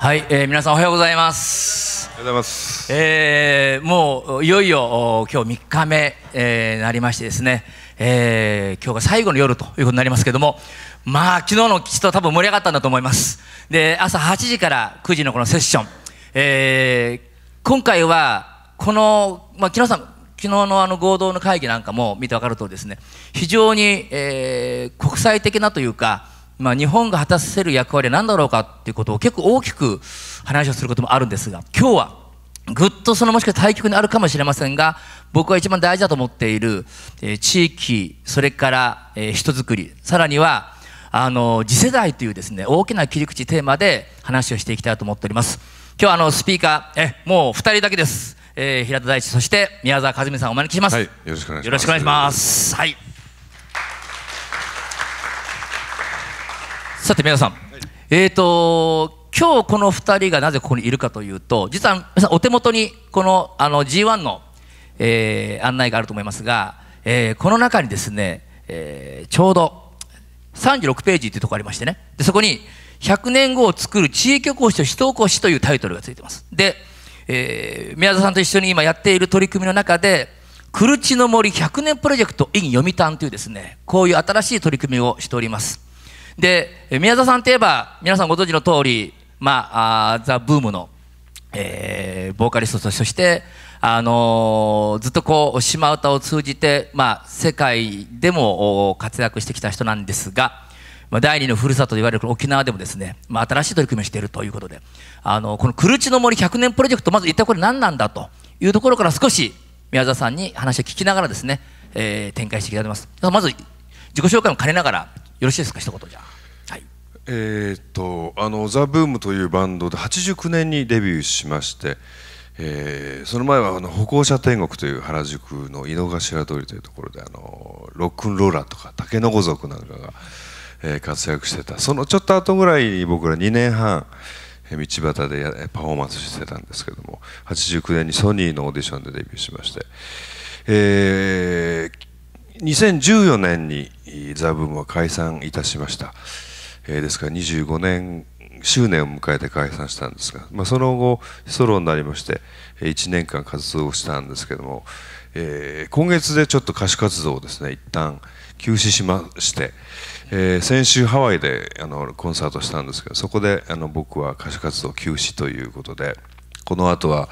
はい、えー、皆さんおはようございます。おはようございます。えー、もういよいよ今日3日目、えー、なりましてですね、えー、今日が最後の夜ということになりますけども、まあ昨日のきっと多分盛り上がったんだと思います。で、朝8時から9時のこのセッション、えー、今回はこのまあ昨日さん昨日のあの合同の会議なんかも見て分かるとですね、非常に、えー、国際的なというか。まあ、日本が果たせる役割は何だろうかっていうことを結構大きく話をすることもあるんですが今日はぐっとそのもしかしたら対局にあるかもしれませんが僕が一番大事だと思っている、えー、地域それから、えー、人づくりさらにはあの次世代というですね大きな切り口テーマで話をしていきたいと思っております今日はあのスピーカーえもう2人だけです、えー、平田大地そして宮沢和美さんお招きします、はい、よろしくお願いしますはいさて皆さん、えっ、ー、と今日この2人がなぜここにいるかというと実はお手元にこのあの G1 の、えー、案内があると思いますが、えー、この中にですね、えー、ちょうど36ページというところありましてねでそこに「100年後を作る地域おこしと人おこし」というタイトルがついてますで、えー、宮田さんと一緒に今やっている取り組みの中で「くるちの森100年プロジェクト in 読谷」というですねこういう新しい取り組みをしておりますで宮沢さんといえば皆さんご存知の通り、まあ、あザ・ブームの、えー、ボーカリストとしてあのー、ずっとこう島唄を通じて、まあ、世界でも活躍してきた人なんですが、まあ、第二のふるさとといわれる沖縄でもですね、まあ、新しい取り組みをしているということであのー、この「クルチの森100年プロジェクト」まず一体これ何なんだというところから少し宮沢さんに話を聞きながらですね、えー、展開していきたいと思います。まず自己紹介も兼ねながらろしいですか一言じゃはいえー、っとあのザ・ブームというバンドで89年にデビューしまして、えー、その前はあの歩行者天国という原宿の井の頭通りというところであのロックンローラーとか竹の子族なんかが、えー、活躍してたそのちょっと後ぐらいに僕ら2年半道端でパフォーマンスしてたんですけども89年にソニーのオーディションでデビューしまして、えー、2014年にザ・ブームは解散いたしました、えー、ですから25年周年を迎えて解散したんですが、まあ、その後ソロになりまして1年間活動をしたんですけども、えー、今月でちょっと歌手活動をですね一旦休止しまして、えー、先週ハワイであのコンサートしたんですけどそこであの僕は歌手活動休止ということでこの後は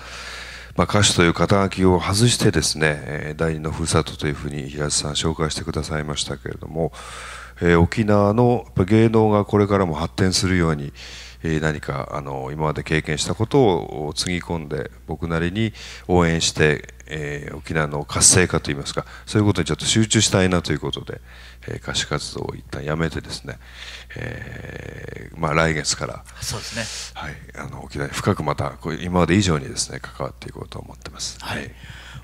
まあ、歌手という肩書きを外してですね第二のふるさとというふうに平瀬さん紹介してくださいましたけれども、えー、沖縄の芸能がこれからも発展するように、えー、何かあの今まで経験したことをつぎ込んで僕なりに応援して、えー、沖縄の活性化といいますかそういうことにちょっと集中したいなということで。え歌手活動を一旦やめてですね、えー、まあ、来月からそうですね、はい、あの沖縄に深くまたこう今まで以上にですね関わっていこうと思ってます。はい、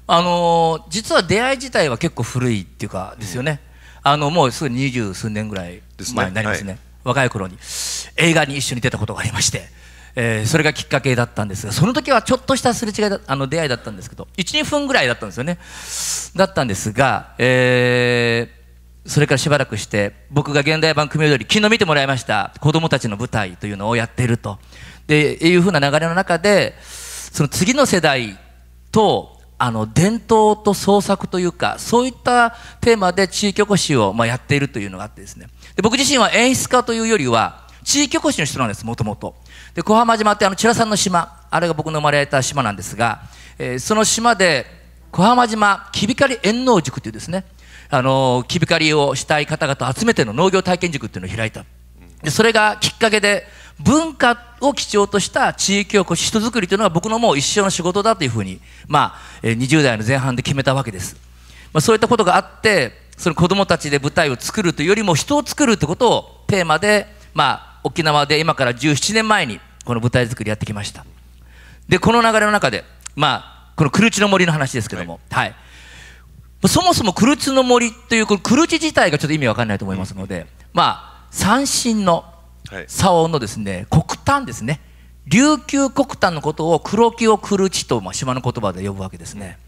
あのー、実は出会い自体は結構古いっていうかですよね、うん、あのもうすぐ二十数年ぐらい前になりますね、ねはい、若い頃に映画に一緒に出たことがありまして。えー、それがきっかけだったんですがその時はちょっとしたすれ違いだあの出会いだったんですけど12分ぐらいだったんですよねだったんですが、えー、それからしばらくして僕が現代版組踊り昨日見てもらいました子どもたちの舞台というのをやっているとでいうふうな流れの中でその次の世代とあの伝統と創作というかそういったテーマで地域おこしをまあやっているというのがあってですねで僕自身は演出家というよりは地域おこしの人なんですもともとで小浜島ってあのさんの島あれが僕の生まれた島なんですが、えー、その島で小浜島きびかり円能塾というですねあの木光りをしたい方々集めての農業体験塾っていうのを開いたでそれがきっかけで文化を基調とした地域おこし人づくりというのが僕のもう一生の仕事だというふうに、まあ、20代の前半で決めたわけです、まあ、そういったことがあってその子どもたちで舞台を作るというよりも人を作るということをテーマで、まあ、沖縄で今から17年前にこの舞台作りやってきましたでこの流れの中で、まあ、この「クルチの森」の話ですけども、はい、はい、そもそもクルツの森というこのクルチ自体がちょっと意味わかんないと思いますので、まあ三振の竿のですね、黒炭ですね琉球黒炭のことを黒木をクルチと、まあ、島の言葉で呼ぶわけですね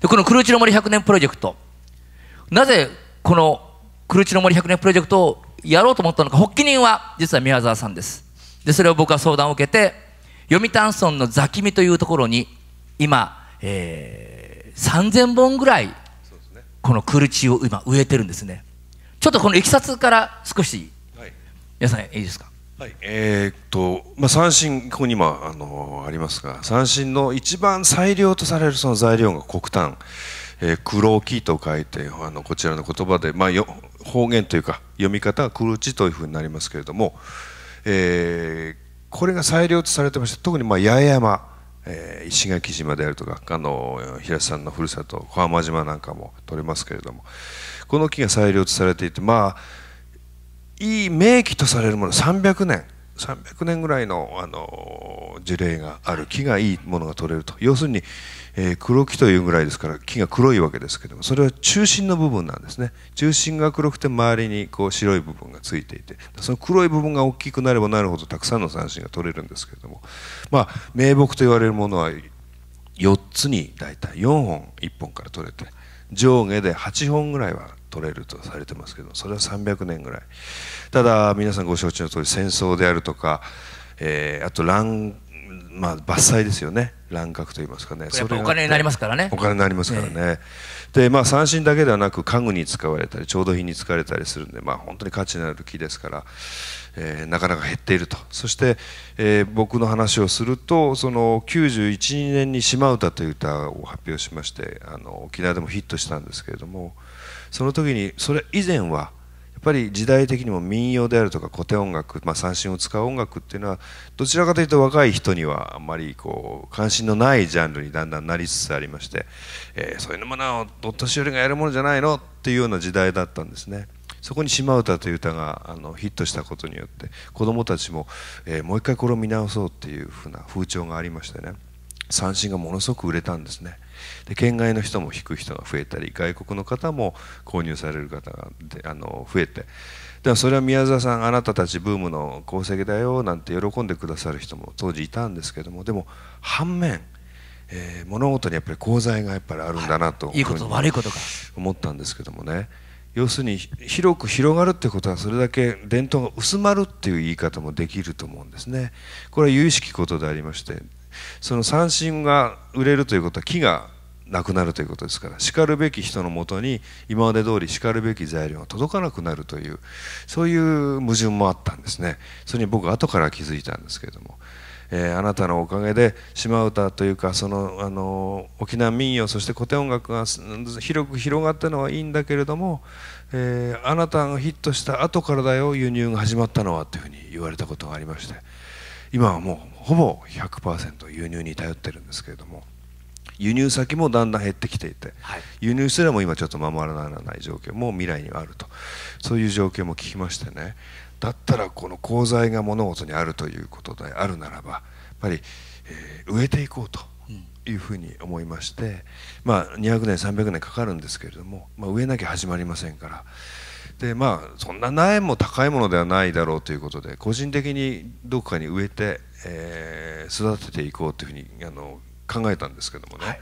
でこのクルチの森100年プロジェクトなぜこのクルチの森100年プロジェクトをやろうと思ったのか発起人は実は宮沢さんですでそれを僕は相談を受けて読谷村のザキミというところに今、えー、3000本ぐらいこのクルチを今植えてるんですねちょっとこのいきさつから少し、はい、皆さんいいですかはいえー、っと、まあ、三振ここに今、あのー、ありますが三振の一番最良とされるその材料が黒炭、えー、黒木と書いてあのこちらの言葉で、まあ、よ方言というか読み方はクルというふうになりますけれども、えー、これが最良とされてまして特にまあ八重山えー、石垣島であるとかあの平瀬さんのふるさと小浜島なんかも取れますけれどもこの木が再良とされていてまあいい名器とされるもの300年300年ぐらいのあの樹齢がある木がいいものが取れると要するにえー、黒木というぐらいですから木が黒いわけですけどもそれは中心の部分なんですね中心が黒くて周りにこう白い部分がついていてその黒い部分が大きくなればなるほどたくさんの三振が取れるんですけれどもまあ名木と言われるものは4つに大体4本1本から取れて上下で8本ぐらいは取れるとされてますけどそれは300年ぐらいただ皆さんご承知の通り戦争であるとか、えー、あと乱まあ、伐採ですよね乱獲といいますかねそれお金になりますからねお金になりますからね、ねでまあ三振だけではなく家具に使われたり調度品に使われたりするんで、まあ、本当に価値のある木ですから、えー、なかなか減っているとそして、えー、僕の話をするとその91年に「島唄」という歌を発表しましてあの沖縄でもヒットしたんですけれどもその時にそれ以前は「っぱり時代的にも民謡であるとか古典音楽、まあ、三振を使う音楽っていうのはどちらかというと若い人にはあんまりこう関心のないジャンルにだんだんなりつつありまして、えー、そういうものはお年寄りがやるものじゃないのっていうような時代だったんですね。そこに「島唄」という歌があのヒットしたことによって子どもたちも、えー、もう一回これを見直そうっていうふうな風潮がありましてね三振がものすごく売れたんですね。で県外の人も引く人が増えたり外国の方も購入される方があの増えてでもそれは宮沢さんあなたたちブームの功績だよなんて喜んでくださる人も当時いたんですけどもでも反面えー、物事にやっぱり功罪がやっぱりあるんだなと、はい、いいこと悪いことか思ったんですけどもね要するに広く広がるってことはそれだけ伝統が薄まるっていう言い方もできると思うんですねこれは由々しきことでありましてその三振が売れるということは木がなくなるということですからしかるべき人のもとに今まで通りしかるべき材料が届かなくなるというそういう矛盾もあったんですねそれに僕後から気づいたんですけれども、えー、あなたのおかげで島唄というかその、あの沖縄民謡そして古典音楽が広く広がったのはいいんだけれども、えー、あなたがヒットした後からだよ輸入が始まったのはというふうに言われたことがありまして今はもうほぼ100%輸入に頼ってるんですけれども輸入先もだんだん減ってきていて、はい、輸入すらも今ちょっと守らない状況も未来にはあるとそういう状況も聞きましてねだったらこの鋼材が物事にあるということであるならばやっぱり、えー、植えていこうというふうに思いまして、まあ、200年300年かかるんですけれども、まあ、植えなきゃ始まりませんから。でまあそんな苗も高いものではないだろうということで個人的にどこかに植えてえー、育てていこうというふうにあの考えたんですけどもね、はい、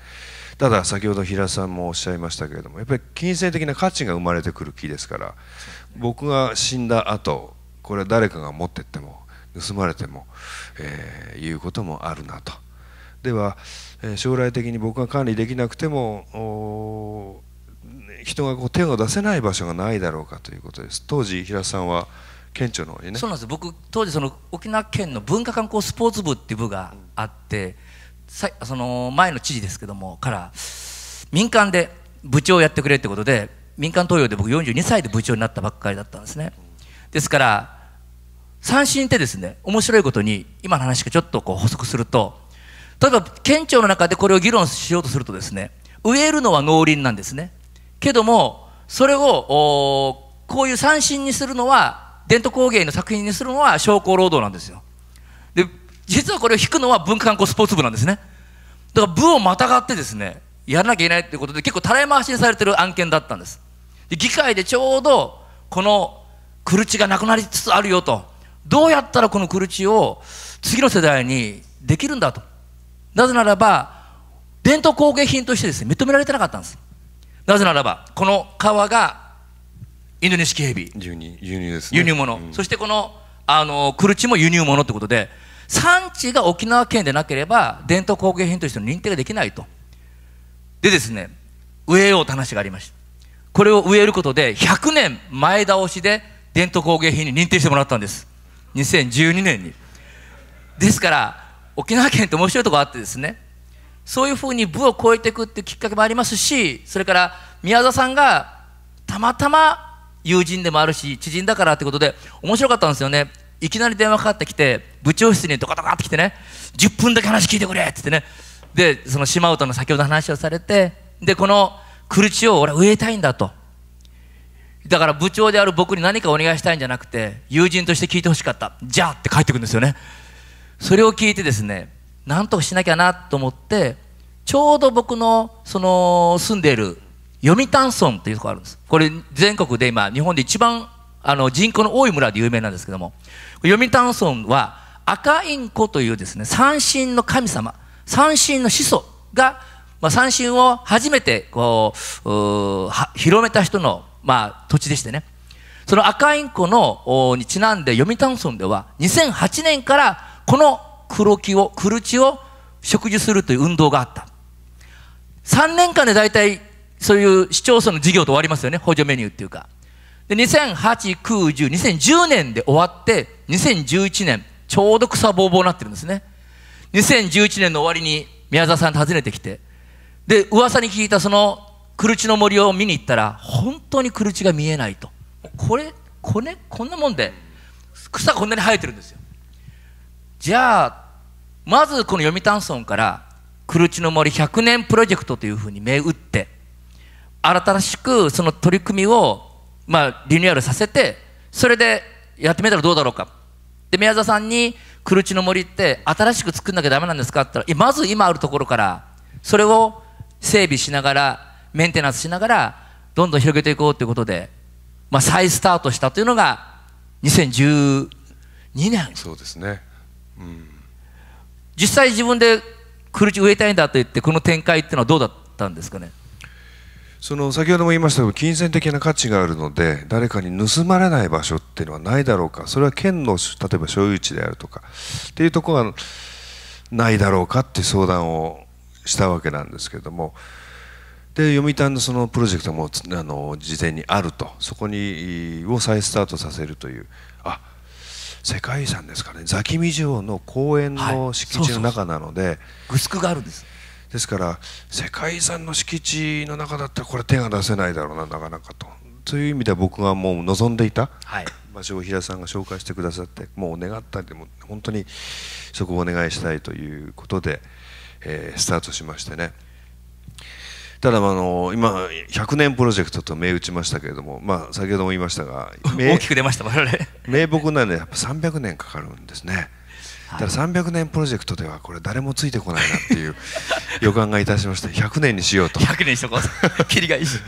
ただ先ほど平さんもおっしゃいましたけれどもやっぱり金銭的な価値が生まれてくる木ですから、僕が死んだ後これは誰かが持ってっても盗まれても、えー、いうこともあるなと。では、えー、将来的に僕が管理できなくても人がこう手を出せない場所がないだろうかということです当時平さんは県庁の方にねそうなんです僕当時その沖縄県の文化観光スポーツ部っていう部があって、うん、その前の知事ですけどもから民間で部長をやってくれってことで民間登用で僕42歳で部長になったばっかりだったんですねですから三振ってですね面白いことに今の話がちょっとこう補足すると例えば県庁の中でこれを議論しようとするとですね植えるのは農林なんですねけどもそれをこういう三振にするのは伝統工芸の作品にするのは商工労働なんですよで実はこれを引くのは文化観光スポーツ部なんですねだから部をまたがってですねやらなきゃいけないってことで結構たらい回しにされてる案件だったんですで議会でちょうどこのクルチがなくなりつつあるよとどうやったらこのクルチを次の世代にできるんだとなぜならば伝統工芸品としてですね認められてなかったんですなぜならばこの川がインドネシアエビ輸入輸入です、ね、輸入物、うん、そしてこのあのクルチも輸入物ってことで産地が沖縄県でなければ伝統工芸品としての認定ができないとでですね植えようって話がありましたこれを植えることで100年前倒しで伝統工芸品に認定してもらったんです2012年にですから沖縄県って面白いとこあってですねそういうふうに部を超えていくっていうきっかけもありますしそれから宮沢さんがたまたま友人でもあるし知人だからってことで面白かったんですよねいきなり電話かかってきて部長室にドカドカって来てね10分だけ話聞いてくれって言ってねでその島唄の先ほど話をされてでこのるちを俺は植えたいんだとだから部長である僕に何かお願いしたいんじゃなくて友人として聞いてほしかったじゃあって帰ってくるんですよねそれを聞いてですねなんとかしなきゃなと思ってちょうど僕のその住んでいる読谷村っていうところあるんですこれ全国で今日本で一番あの人口の多い村で有名なんですけども読谷村は赤インコというですね三神の神様三神の始祖が、まあ、三神を初めてこう広めた人の、まあ、土地でしてねその赤インコのにちなんで読谷村では2008年からこの黒木を黒地を植樹するという運動があった3年間で大体そういう市町村の事業と終わりますよね補助メニューっていうかで2008、9、10、2010年で終わって2011年ちょうど草ぼうぼうになってるんですね2011年の終わりに宮沢さん訪ねてきてで噂に聞いたそのクルチの森を見に行ったら本当にクルチが見えないとこれこれこんなもんで草こんなに生えてるんですよじゃあまずこの読谷村からクルチの森100年プロジェクトというふうに銘打って新しくその取り組みを、まあ、リニューアルさせてそれでやってみたらどうだろうかで宮沢さんに「くるちの森って新しく作んなきゃダメなんですか?」って言ったらまず今あるところからそれを整備しながらメンテナンスしながらどんどん広げていこうということで、まあ、再スタートしたというのが2012年そうですね、うん、実際自分でくるち植えたいんだと言ってこの展開っていうのはどうだったんですかねその先ほども言いましたけど金銭的な価値があるので誰かに盗まれない場所っていうのはないだろうかそれは県の例えば所有地であるとかっていうところがないだろうかって相談をしたわけなんですけどもで読谷のそのプロジェクトもあの事前にあるとそこにを再スタートさせるというあ世界遺産ですかねザキミ城の公園の敷地の中なので、はい、そうそうそうグスクがあるんですですから世界遺産の敷地の中だったらこれ手が出せないだろうななかなかと。という意味では僕がもう望んでいた場所を平さんが紹介してくださってもう願ったでも本当にそこをお願いしたいということで、えスタートしましてね。ただあの今100年プロジェクトと銘打ちましたけれども、まあ、先ほども言いましたが 大きく出ました我々名木なんでやっぱ300年かかるんですね。だから300年プロジェクトではこれ誰もついてこないなっていう 予感がいたしまして100年にしようと100年しとこうキリがいいし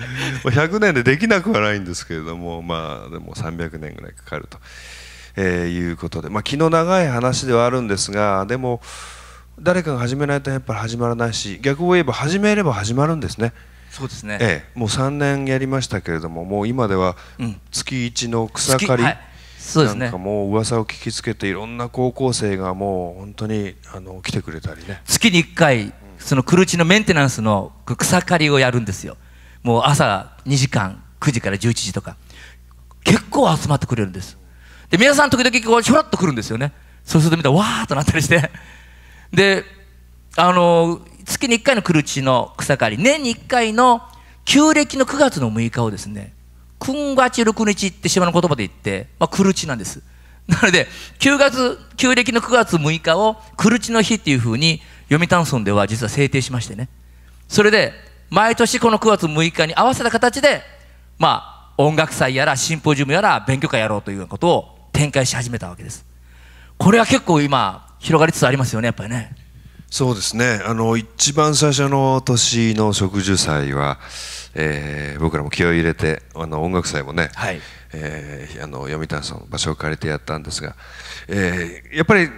100年でできなくはないんですけれどもまあでも300年ぐらいかかると、えー、いうことでまあ気の長い話ではあるんですがでも誰かが始めないとやっぱり始まらないし逆を言えば始めれば始まるんですね。そうですね、ええ、もう3年やりましたけれどももう今では月1の草刈り、うんそうですね、なんかもう噂を聞きつけていろんな高校生がもう本当にあの来てくれたりね月に1回そのクルちチのメンテナンスの草刈りをやるんですよもう朝2時間9時から11時とか結構集まってくれるんですで皆さん時々こうひょろっと来るんですよねそうすると見たらわーっとなったりしてであの月に1回のクルちチの草刈り年に1回の旧暦の9月の6日をですね君がち日くにちって島の言葉で言って、まあ、くるちなんです。なので、9月、旧暦の9月6日をくるちの日っていうふうに、読谷村では実は制定しましてね。それで、毎年この9月6日に合わせた形で、まあ、音楽祭やらシンポジウムやら勉強会やろうというようなことを展開し始めたわけです。これは結構今、広がりつつありますよね、やっぱりね。そうですね。あの、一番最初の年の植樹祭は、えー、僕らも気を入れてあの音楽祭もね、はいえー、あの読谷さんの場所を借りてやったんですが、えー、やっぱり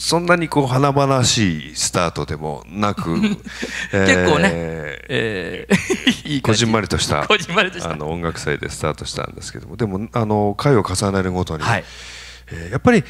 そんなにこう華々しいスタートでもなく 結構ね、えー、い いこじんまりとしたあの音楽祭でスタートしたんですけどもでもあの回を重ねるごとに、はい、えー、やっぱり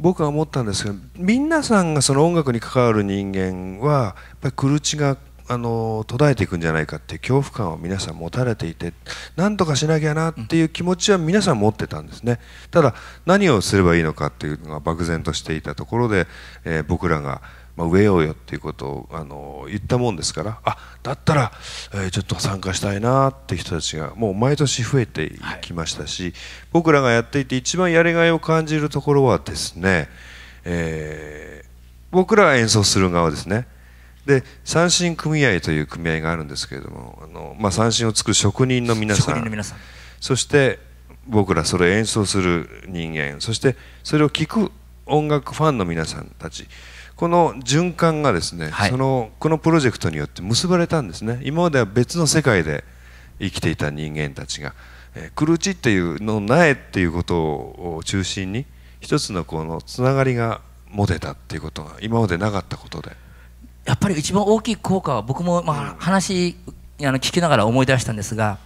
僕は思ったんですけど皆さんがその音楽に関わる人間はやっぱりクルがあの途絶えていくんじゃないかって恐怖感を皆さん持たれていて何とかしなきゃなっていう気持ちは皆さん持ってたんですねただ何をすればいいのかっていうのが漠然としていたところで、えー、僕らが、まあ、植えようよっていうことをあの言ったもんですからあだったら、えー、ちょっと参加したいなって人たちがもう毎年増えていきましたし、はい、僕らがやっていて一番やりがいを感じるところはですね、えー、僕らは演奏する側ですね。で三振組合という組合があるんですけれどもあの、まあ、三振を作る職人の皆さんそして僕らそれを演奏する人間そしてそれを聴く音楽ファンの皆さんたちこの循環がですね、はい、そのこのプロジェクトによって結ばれたんですね今までは別の世界で生きていた人間たちが、えー、クルチっていうの苗っていうことを中心に一つのこのつながりが持てたっていうことが今までなかったことで。やっぱり一番大きい効果は僕もまあ話、あの聞きながら思い出したんですが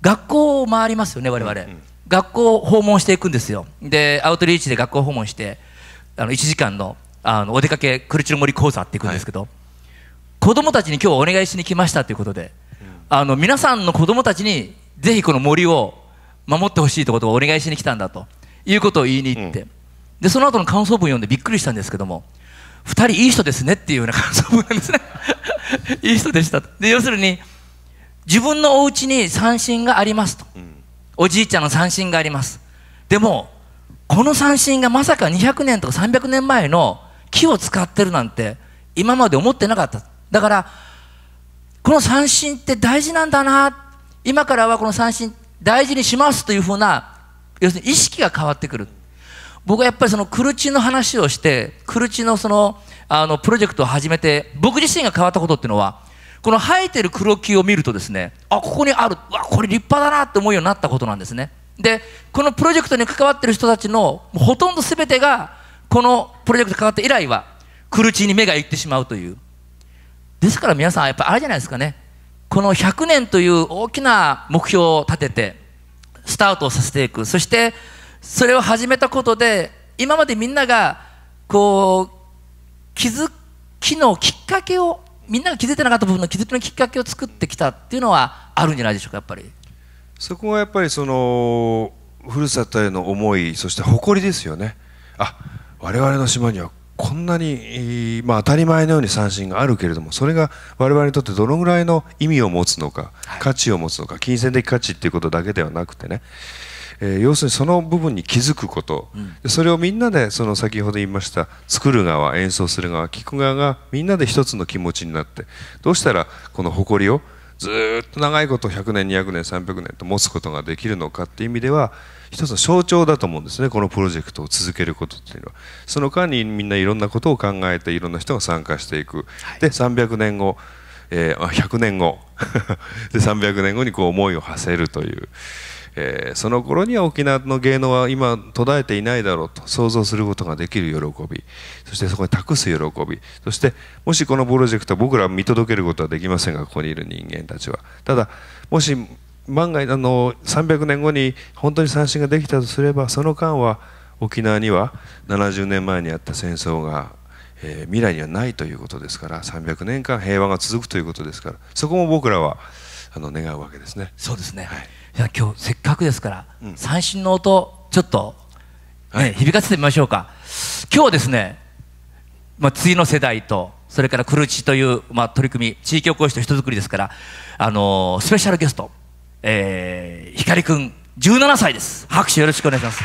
学校を回りますよね我々、うんうん、学校を訪問していくんですよでアウトリーチで学校訪問してあの1時間のあのお出かけクルチュの森講座っていくんですけど、はい、子どもたちに今日お願いしに来ましたということで、うん、あの皆さんの子どもたちにぜひこの森を守ってほしいということをお願いしに来たんだということを言いに行って、うん、でその後の感想文読んでびっくりしたんですけども2人いい人ですねっていうような感想文なんですね いい人でしたで要するに自分のお家に三振がありますと、うん、おじいちゃんの三振がありますでもこの三振がまさか200年とか300年前の木を使ってるなんて今まで思ってなかっただからこの三振って大事なんだな今からはこの三振大事にしますというふうな要するに意識が変わってくる僕はやっぱりそのクルチの話をしてクルチのそのあのプロジェクトを始めて僕自身が変わったことっていうのはこの生えてる黒木を見るとですねあここにあるわこれ立派だなって思うようになったことなんですねでこのプロジェクトに関わってる人たちのほとんど全てがこのプロジェクトに関わって以来はクルチに目がいってしまうというですから皆さんやっぱりあれじゃないですかねこの100年という大きな目標を立ててスタートをさせていくそしてそれを始めたことで今までみんながこう気づきのきっかけをみんなが気づいてなかった部分の気づきのきっかけを作ってきたっていうのはあるんじゃないでしょうかやっぱりそこはやっぱりそのふるさとへの思いそして誇りですよねあ我々の島にはこんなに、まあ、当たり前のように三振があるけれどもそれが我々にとってどのぐらいの意味を持つのか、価値を持つのか金銭的価値っていうことだけではなくてねえー、要するにその部分に気づくこと、うん、それをみんなでその先ほど言いました作る側演奏する側聴く側がみんなで一つの気持ちになってどうしたらこの誇りをずっと長いこと100年200年300年と持つことができるのかっていう意味では一つの象徴だと思うんですねこのプロジェクトを続けることっていうのはその間にみんないろんなことを考えていろんな人が参加していく、はい、で300年後、えー、100年後 で300年後にこう思いを馳せるという。えー、その頃には沖縄の芸能は今途絶えていないだろうと想像することができる喜びそしてそこに託す喜びそしてもしこのプロジェクト僕らは見届けることはできませんがここにいる人間たちはただもし万が一あの300年後に本当に三振ができたとすればその間は沖縄には70年前にあった戦争が、えー、未来にはないということですから300年間平和が続くということですからそこも僕らはあの願うわけですね。そうですね、はいいや今日せっかくですから、うん、三振の音ちょっと、ね、はい、響かせてみましょうか今日はですね、まあ、次の世代とそれからクルチという、まあ、取り組み地域おこしと人づくりですから、あのー、スペシャルゲスト、えー、光くん17歳です拍手よろしくお願いします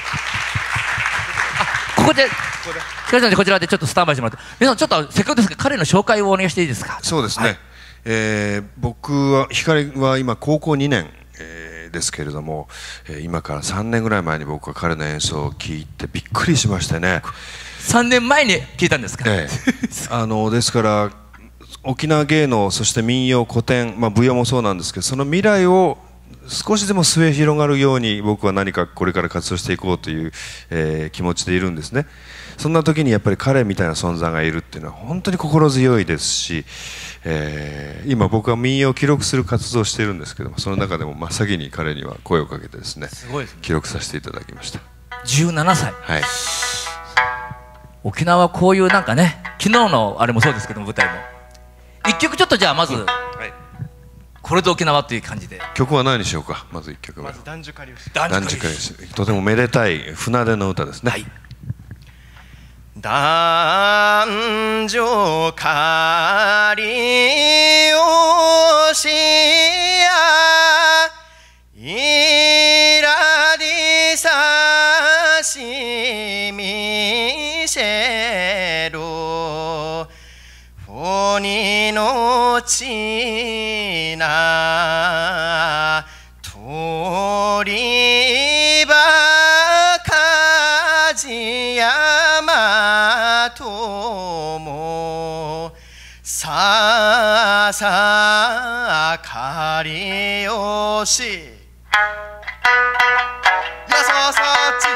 ここで光さんこちらでちょっとスタンバイしてもらって皆さんちょっとせっかくですが彼の紹介をお願いしていいですかそうですね、はい、えー、僕は光は今高校2年、えーですけれども、えー、今から3年ぐらい前に僕は彼の演奏を聴いてびっくりしましてね3年前に聴いたんですか、え あのですから沖縄芸能そして民謡古典、まあ、舞踊もそうなんですけどその未来を少しでも末広がるように僕は何かこれから活動していこうという、えー、気持ちでいるんですねそんな時にやっぱり彼みたいな存在がいるっていうのは本当に心強いですしえー、今僕は民謡を記録する活動をしているんですけどもその中でも真っ先に彼には声をかけてですね、ね、記録させていただきました17歳はい沖縄こういうなんかね昨日のあれもそうですけども舞台も一曲ちょっとじゃあまず、うんはい、これで沖縄という感じで曲は何にしようかまず一曲はまず男女かり男女かりとてもめでたい船出の歌ですね、はい男女借りをしやいらりさしみせろ鬼のちな有しやそうそうち。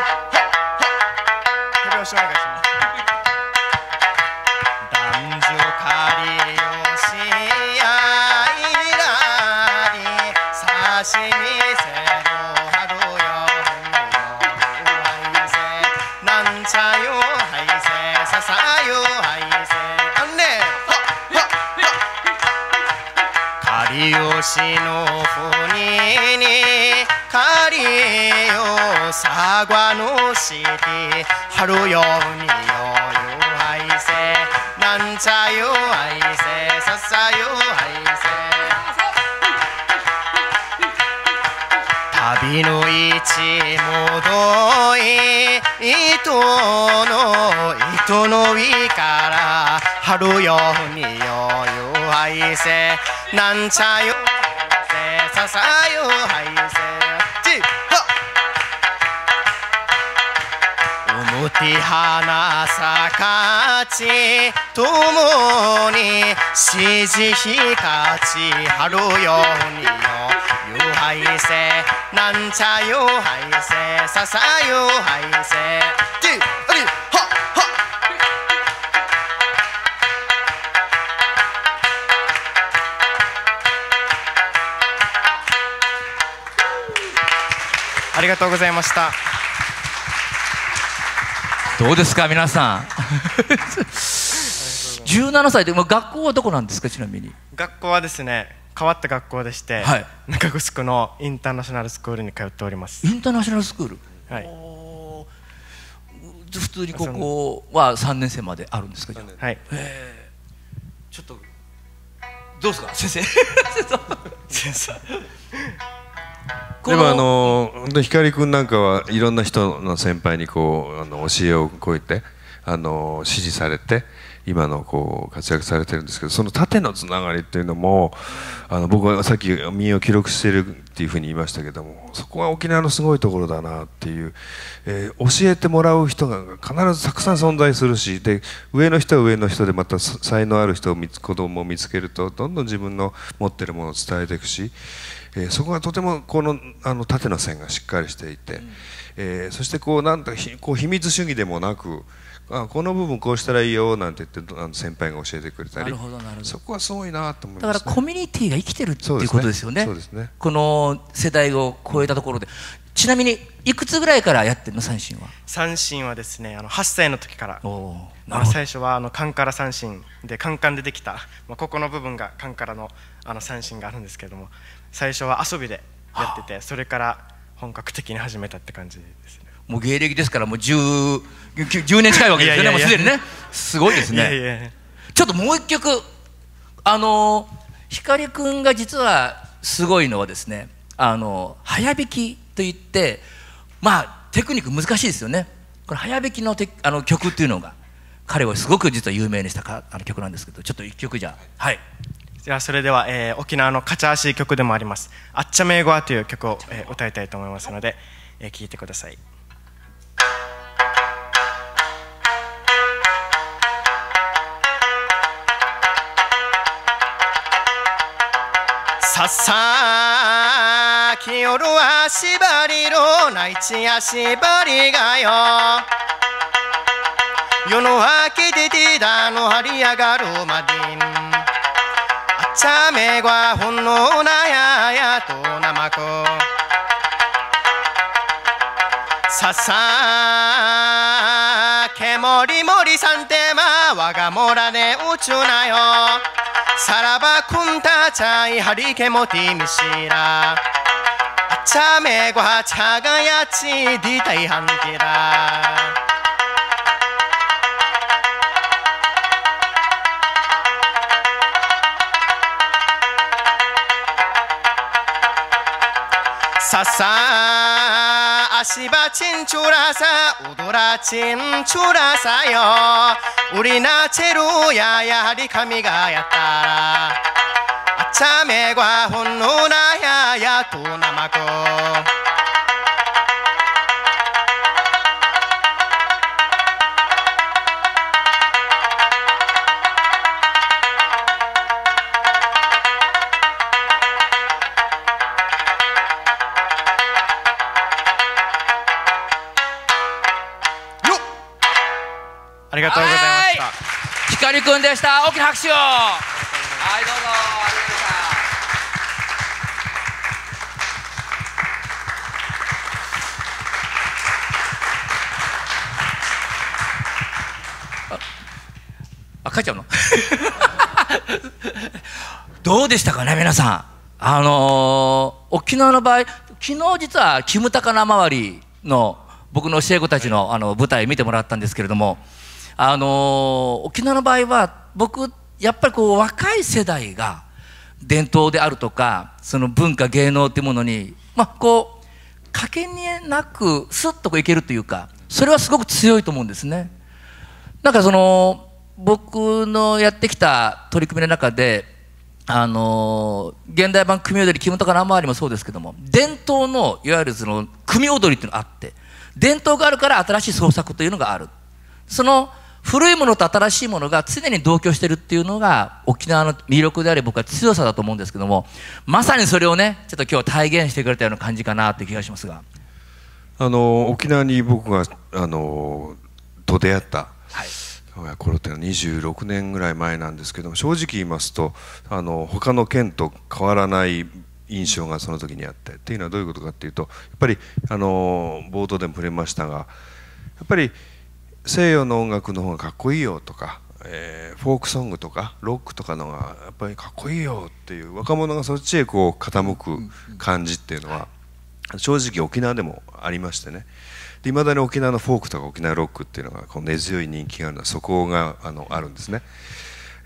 手拍子お願いします。しの船に借りよさがのして春よによよ愛せなんちゃよ愛せささよ愛せ旅のちも戻い糸の糸の上から春よによよはいせなんちゃよせささよはいせちはおもてはなさかちともにしじひかちはるようによよはいせなんちゃよはいせささよはいせちありがとうございましたどうですか皆さん17 歳で学校はどこなんですかちなみに学校はですね変わった学校でして、はい、中城のインターナショナルスクールに通っておりますインターナショナルスクールはい普通にここは3年生まであるんですかはいちょっとどうですか先生 先生でもあの本当光くんなんかはいろんな人の先輩にこうあの教えを超ってあの支持されて今のこう活躍されてるんですけどその縦のつながりっていうのもあの僕はさっき民謡を記録してるっていうふうに言いましたけどもそこは沖縄のすごいところだなっていう、えー、教えてもらう人が必ずたくさん存在するしで上の人は上の人でまた才能ある人を見つ子供を見つけるとどんどん自分の持ってるものを伝えていくしえー、そこがとてもこのあの縦の線がしっかりしていて、うん、えー、そしてこうなんとこう秘密主義でもなくあこの部分こうしたらいいよなんて言ってあの先輩が教えてくれたりななるるほほどどそこはすごいなと思います、ね、だからコミュニティが生きてるっていうことですよね、そうですね、この世代を超えたところでちなみにいくつぐらいからやってるの三振は三振はですねあの8歳の時からおあの最初はあのカンカラ三振でカンカンでできた、まあ、ここの部分がカンカラのあの三振があるんですけれども最初は遊びでやっててそれから本格的に始めたって感じですねもう芸歴ですからもう 10, 10年近いわけですよねもうすでにねすごいですねちょっともう一曲あの光くんが実はすごいのはですねあの早弾きといってまあテクニック難しいですよねこれ早弾きのてあの曲っていうのが彼はすごく実は有名にしたかあの曲なんですけどちょっと一曲じゃはい。じゃあそれでは、えー、沖縄のカチャーシー曲でもあります「あっちゃめいごわ」という曲を、えー、歌いたいと思いますので、えー、聴いてください。さっさき夜は縛りろな一や縛りがよ夜の明けでてだの張り上がるまでんさめがほんのなややとなまこささけもりもりさんてまわがもらねうちゅなよさらばくんたちゃいはりけもてみしらあちゃめごはちゃがやちりたいはんら 사사 아시바 친추라사 우도라 친추라사요 우리나 체루야야 리카미가야 따 아차메과 혼노나야야 도나마고 がとうございました光くんでした大きな拍手をはいどうぞあ書いちゃうの どうでしたかね皆さんあのー、沖縄の場合昨日実はキムタカナ周りの僕の教え子たちのあの舞台見てもらったんですけれどもあの沖縄の場合は僕やっぱりこう若い世代が伝統であるとかその文化芸能っていうものに、まあ、こうかけにえなくすっとこういけるというかそれはすごく強いと思うんですね。なんかその僕のやってきた取り組みの中であの現代版組踊り「キムタカの周り」もそうですけども伝統のいわゆるその組踊りっていうのがあって伝統があるから新しい創作というのがあるその古いものと新しいものが常に同居してるっていうのが沖縄の魅力であり僕は強さだと思うんですけどもまさにそれをねちょっと今日体現してくれたような感じかなという気がしますがあの沖縄に僕があのと出会った、はい、頃っていうのは26年ぐらい前なんですけども正直言いますとあの他の県と変わらない印象がその時にあってっていうのはどういうことかっていうとやっぱりあの冒頭でも触れましたがやっぱり。西洋の音楽の方がかっこいいよとか、えー、フォークソングとかロックとかのがやっぱりかっこいいよっていう若者がそっちへこう傾く感じっていうのは正直沖縄でもありましてねいまだに沖縄のフォークとか沖縄ロックっていうのがこう根強い人気があるのはそこがあのあるんですね。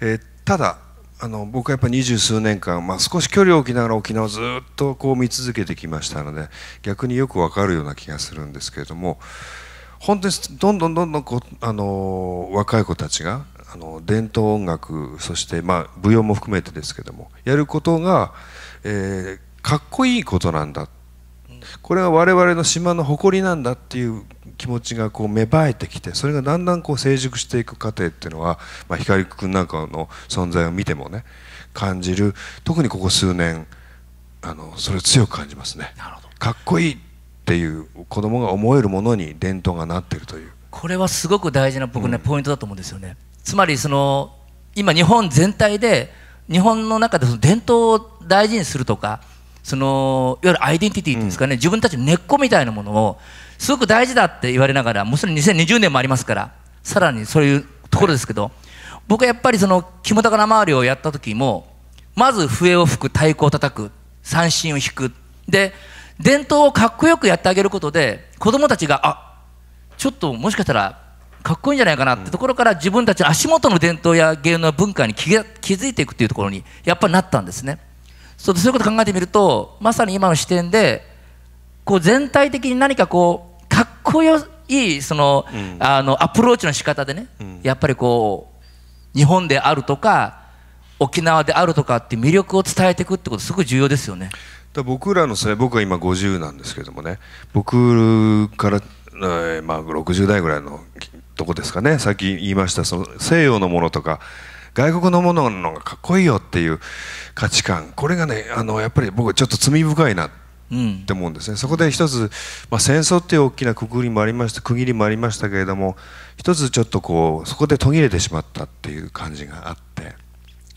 えー、ただあの僕はやっぱり二十数年間、まあ、少し距離を置きながら沖縄をずっとこう見続けてきましたので逆によくわかるような気がするんですけれども本当にどんどんどんどんこう、あの若い子たちがあの伝統音楽そして、まあ、舞踊も含めてですけどもやることが、えー、かっこいいことなんだこれが我々の島の誇りなんだっていう気持ちがこう芽生えてきてそれがだんだんこう成熟していく過程っていうのは、まあ、光くんなんかの存在を見てもね感じる特にここ数年あのそれを強く感じますね。かっこいいっていう子供が思えるものに伝統がなってるというこれはすごく大事な僕ね、うん、ポイントだと思うんですよねつまりその今日本全体で日本の中でその伝統を大事にするとかそのいわゆるアイデンティティですかね、うん、自分たちの根っこみたいなものをすごく大事だって言われながらもうすでに2020年もありますからさらにそういうところですけど、はい、僕はやっぱりその肝高な周りをやった時もまず笛を吹く太鼓を叩く三振を弾くで伝統をかっこよくやってあげることで子どもたちがあちょっともしかしたらかっこいいんじゃないかなってところから自分たちの足元の伝統や芸能文化に気気づいていくっていうところにやっぱりなったんですねそうそういうことを考えてみるとまさに今の視点でこう全体的に何かこうかっこよいいその、うん、あのアプローチの仕方でね、うん、やっぱりこう日本であるとか沖縄であるとかって魅力を伝えていくってことすごく重要ですよね。だ僕らの世代僕は今50なんですけどもね僕から、えー、まあ、60代ぐらいのとこですかねさっき言いましたその西洋のものとか外国のもののがかっこいいよっていう価値観これがねあのやっぱり僕ちょっと罪深いなって思うんですね、うん、そこで一つ、まあ、戦争っていう大きなくくりもありました区切りもありましたけれども一つちょっとこうそこで途切れてしまったっていう感じがあって。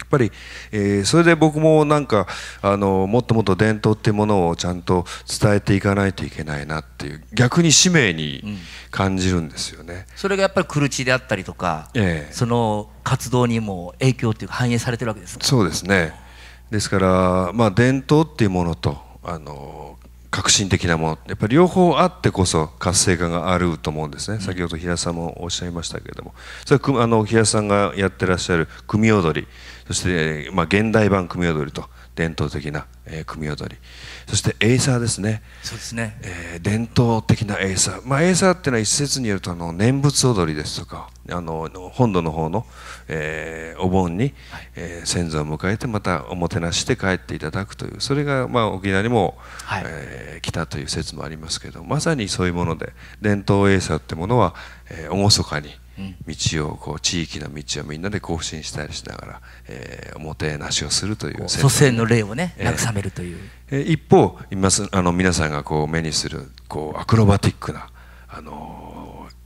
やっぱり、えー、それで僕もなんかあのもっともっと伝統っていうものをちゃんと伝えていかないといけないなっていう逆に使命に感じるんですよね、うん、それがやっぱりる地であったりとか、えー、その活動にも影響っていうか反映されてるわけですそうですねですから、まあ、伝統っていうものとあの革新的なものやっぱり両方あってこそ活性化があると思うんですね、うん、先ほど平さんもおっしゃいましたけれどもそれはあの平さんがやってらっしゃる組踊りそして、まあ、現代版組踊りと伝統的な、えー、組踊りそしてエイサーですねそうですね、えー、伝統的なエイサー、まあ、エイサーっていうのは一説によるとあの念仏踊りですとかあの本土の方の、えー、お盆に、はい、えー、先祖を迎えてまたおもてなしして帰っていただくというそれが、まあ、沖縄にも、はい、えー、来たという説もありますけどまさにそういうもので伝統エイサーってものは、えー、厳かに道をこう地域の道をみんなで更新したりしながら、えー、おもてなしをするという祖先の霊をね慰めるという、えー、一方今あの皆さんがこう目にするこうアクロバティックなあのー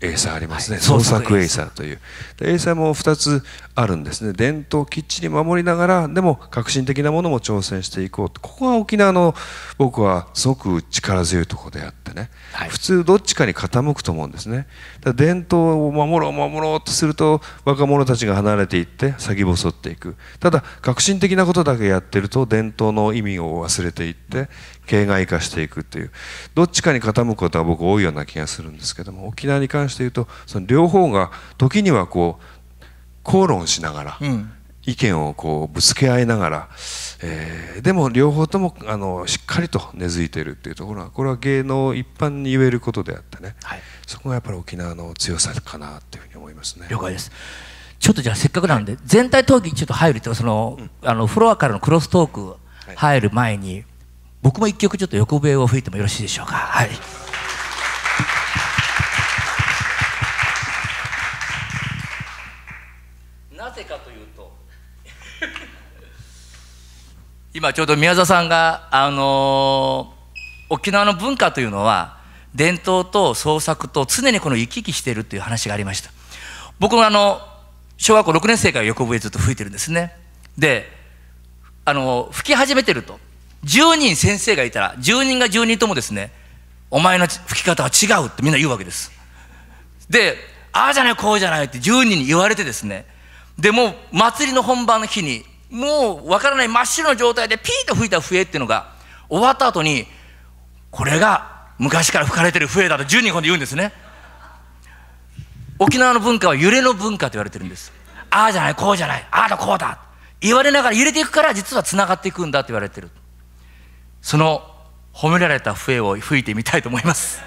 エイサーありますね、はい、創作エイサーというエイサーも2つあるんですね伝統をきっちり守りながらでも革新的なものも挑戦していこうとここは沖縄の僕はすごく力強いとこであってね、はい、普通どっちかに傾くと思うんですねだ伝統を守ろう守ろうとすると若者たちが離れていって詐欺細っていくただ革新的なことだけやってると伝統の意味を忘れていって形骸化していくというどっちかに傾くことは僕多いような気がするんですけども沖縄に関して言うとその両方が時にはこう口論しながら、意見をこうぶつけ合いながら、えー、でも両方ともあのしっかりと根付いているっていうところはこれは芸能一般に言えることであってね、はい、そこがやっぱり沖縄の強さかなというふうに思いますね。了解ですちょっとじゃあせっかくなんで、全体討議にちょっと入るとその、うん、あのフロアからのクロストーク入る前に、はい僕も一曲ちょっと横笛を吹いてもよろしいでしょうかはいなぜかというと 今ちょうど宮沢さんがあのー、沖縄の文化というのは伝統と創作と常にこの行き来しているという話がありました僕もあの小学校6年生から横笛ずっと吹いてるんですねであの吹き始めてると10人先生がいたら10人が10人ともですねお前の吹き方は違うってみんな言うわけですでああじゃないこうじゃないって10人に言われてですねでも祭りの本番の日にもうわからない真っ白の状態でピーと吹いた笛っていうのが終わった後にこれが昔から吹かれてる笛だと10人今度言うんですね沖縄の文化は揺れの文化と言われてるんですああじゃないこうじゃないああだこうだ言われながら揺れていくから実はつながっていくんだって言われてるその褒められた笛を吹いてみたいと思います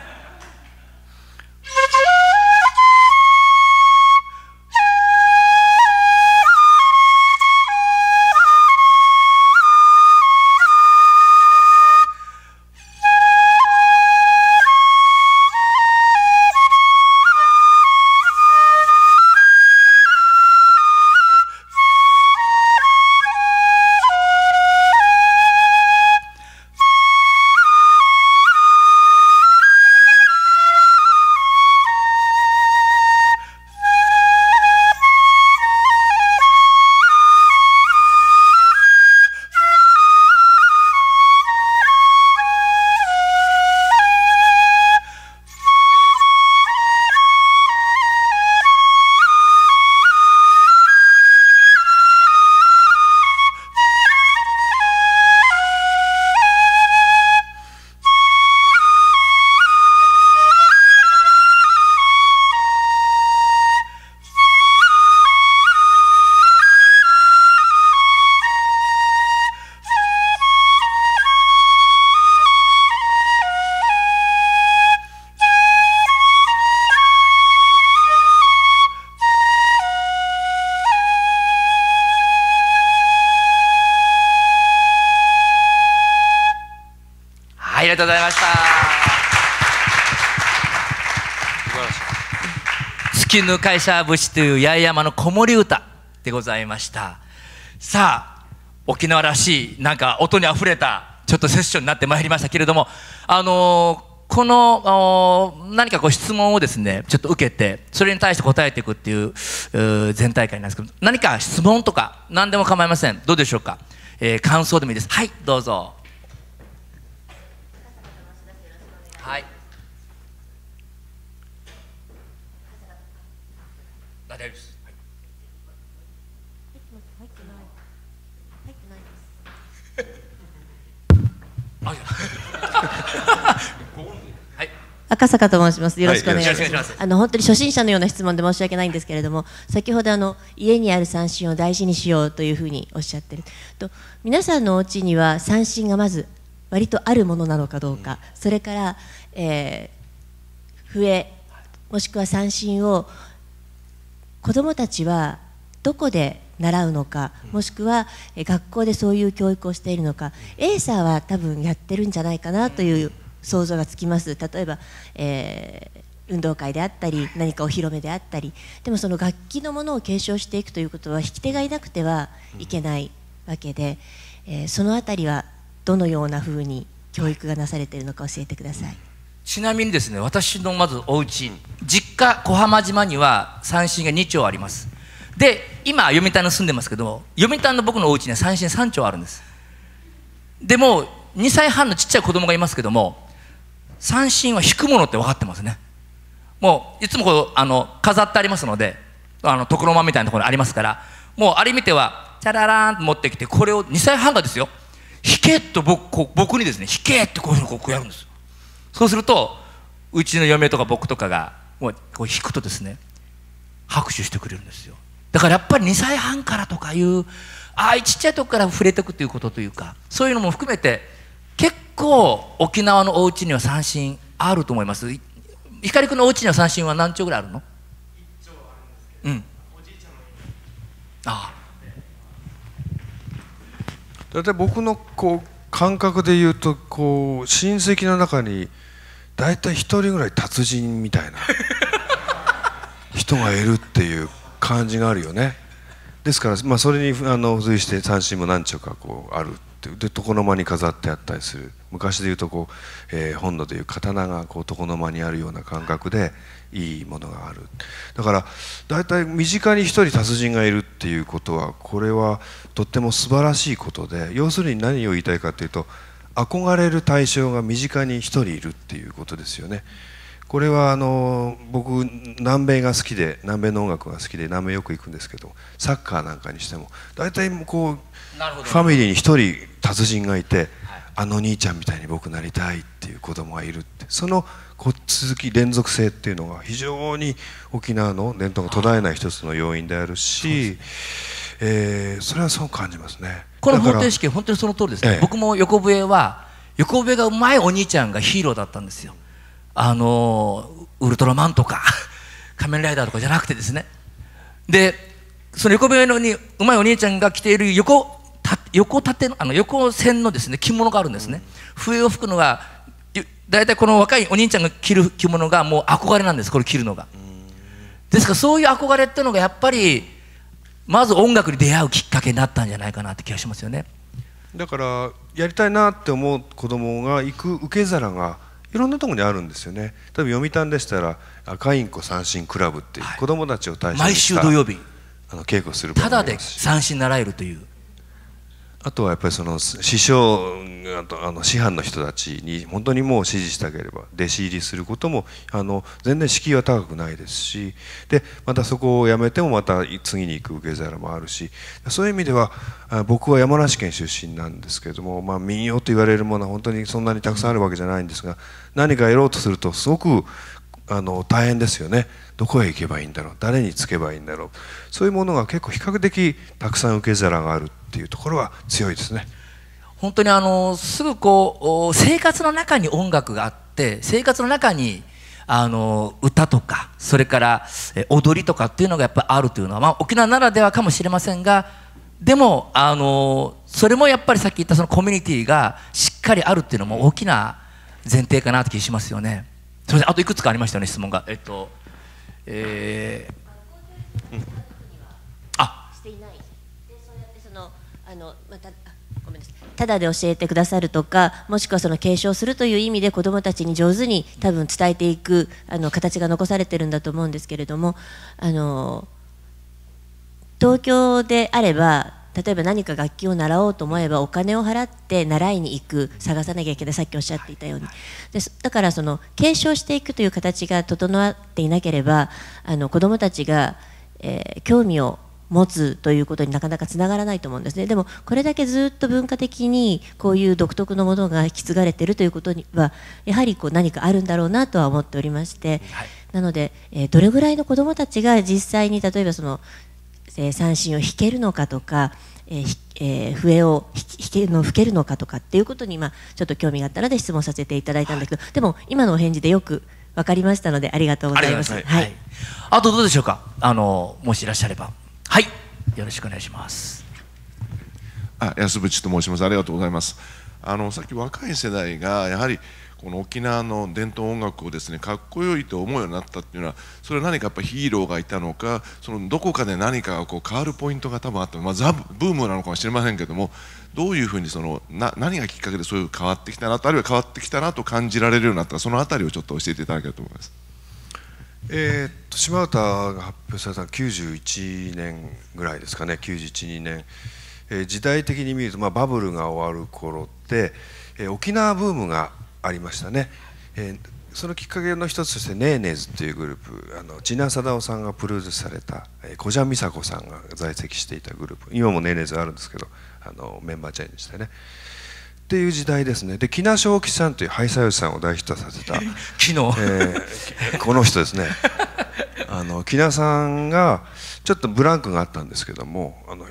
とうございましたらしい「月ぬかいしゃぶし」という八重山の子守歌でございましたさあ沖縄らしいなんか音にあふれたちょっとセッションになってまいりましたけれどもあのーこの何かご質問をですねちょっと受けてそれに対して答えていくっていう全体会なんですけど何か質問とか何でも構いませんどうでしょうか、えー、感想でもいいですはいどうぞ赤坂と申します。よろしくお願いします。はい、ますあの本当に初心者のような質問で申し訳ないんですけれども、先ほどあの家にある三振を大事にしようというふうにおっしゃってる。と皆さんのお家には三振がまず割とあるものなのかどうか、うん、それから、えー、笛もしくは三振を子どもたちはどこで習うのかもしくは学校でそういう教育をしているのか、エーサーは多分やってるんじゃないかなという想像がつきます例えば、えー、運動会であったり何かお披露目であったりでもその楽器のものを継承していくということは引き手がいなくてはいけないわけで、えー、その辺りはどのようなふうに教育がなされているのか教えてください。ちなみにですね私のまずお家実家小浜島には三振が2丁ありますで今読谷に住んでますけど読谷の僕のお家には三振3丁あるんですでも2歳半のちっちゃい子供がいますけども三振は引くものって分かってますねもういつもこうあの飾ってありますのであの徳の間みたいなところにありますからもうあれ見てはチャララーンと持ってきてこれを2歳半がですよ引けと僕こう僕にですね引けってこういうふうにこうやるんですそうするとうちの嫁とか僕とかがもうこう引くとですね拍手してくれるんですよだからやっぱり2歳半からとかいうああいうちっちゃいとこから触れていくということというかそういうのも含めて結構構沖縄のお家には三振あると思います光くんのお家には三振は何丁ぐらいあるのうんあ大体僕のこう感覚で言うとこう親戚の中に大体一人ぐらい達人みたいな 人がいるっていう感じがあるよねですから、まあ、それにあの付随して三振も何丁かこうあるってで床の間に飾ってあったりする昔でいうとこう、えー、本土でいう刀がこう床の間にあるような感覚でいいものがあるだから大体身近に一人達人がいるっていうことはこれはとっても素晴らしいことで要するに何を言いたいかっていうと憧れる対象が身近に一人いるっていうことですよね。これはあの僕南米が好きで南米の音楽が好きで南米よく行くんですけどサッカーなんかにしても大体こうファミリーに1人達人がいて、あの兄ちゃんみたいに僕なりたいっていう子供がいるってその続き連続性っていうのが非常に沖縄の伝統が途絶えない一つの要因であるし、えー、それはそう感じますねこの方程式本当にその通りですね、ええ、僕も横笛は横笛がうまいお兄ちゃんがヒーローだったんですよあのウルトラマンとか 仮面ライダーとかじゃなくてですねでその横笛のにうまいお兄ちゃんが着ている横横縦のあの横線のですね着物があるんですね笛を吹くのが大体この若いお兄ちゃんが着る着物がもう憧れなんですこれ着るのがですからそういう憧れっていうのがやっぱりまず音楽に出会うきっかけになったんじゃないかなって気がしますよねだからやりたいなって思う子供が行く受け皿がいろんなところにあるんですよね例えば読谷でしたら赤インコ三振クラブっていう、子供たちを対象に毎週土曜日あの稽古するただで三振習えるというあとはやっぱりその師匠あの師範の人たちに本当にもう支持したければ弟子入りすることもあの全然敷居は高くないですしでまたそこを辞めてもまた次に行く受け皿もあるしそういう意味では僕は山梨県出身なんですけれども、まあ、民謡と言われるものは本当にそんなにたくさんあるわけじゃないんですが何かやろうとするとすごくあの大変ですよねどこへ行けばいいんだろう誰につけばいいんだろうそういうものが結構比較的たくさん受け皿があるっていうところは強いですね。本当にあのすぐこう生活の中に音楽があって生活の中にあの歌とかそれから踊りとかっていうのがやっぱりあるというのは、まあ、沖縄ならではかもしれませんがでもあのそれもやっぱりさっき言ったそのコミュニティがしっかりあるっていうのも大きな前提かなって気しますよね。すみませんあといくつかありましたよね質問がえっとえー、あしていないでそうやってそのあのまたごめんなさいただで教えてくださるとかもしくはその継承するという意味で子どもたちに上手に多分伝えていくあの形が残されてるんだと思うんですけれどもあの東京であれば例えば何か楽器を習おうと思えばお金を払って習いに行く探さなきゃいけないさっきおっしゃっていたようにでだからその継承していくという形が整っていなければあの子どもたちが、えー、興味を持つということになかなかつながらないと思うんですねでもこれだけずっと文化的にこういう独特のものが引き継がれているということにはやはりこう何かあるんだろうなとは思っておりまして、はい、なので、えー、どれぐらいの子どもたちが実際に例えばそのえー、三振を弾けるのかとか、えーえー、笛を弾けるの吹けるのかとかっていうことに、まあ、ちょっと興味があったので質問させていただいたんだけど、はい、でも今のお返事でよく分かりましたのでありがとうございます。はいはい、あとどうでしょうかあのもしいらっしゃればはいよろしくお願いします。あ安渕と申しますありがとうございます。あのさっき若い世代がやはりこの沖縄の伝統音楽をですねかっこよいと思うようになったっていうのはそれは何かやっぱヒーローがいたのかそのどこかで何かがこう変わるポイントが多分あった、まあ、ザ・ブームなのかもしれませんけどもどういうふうにそのな何がきっかけでそういう変わってきたなとあるいは変わってきたなと感じられるようになったその辺りをちょっと教えていただければと思います。えー、っと島唄が発表された91年ぐらいですかね912年、えー、時代的に見ると、まあ、バブルが終わる頃って、えー、沖縄ブームがありましたね、えー、そのきっかけの一つとしてネーネーズというグループあの千奈貞夫さんがプロデュースされた、えー、小蛇美佐子さんが在籍していたグループ今もネーネーズあるんですけどあのメンバーチェンジしてねっていう時代ですねで木梨正吉さんという廃作おじさんを大ヒットさせた 昨日、えー、この人ですね あの木田さんがちょっとブランクがあったんですけどもあの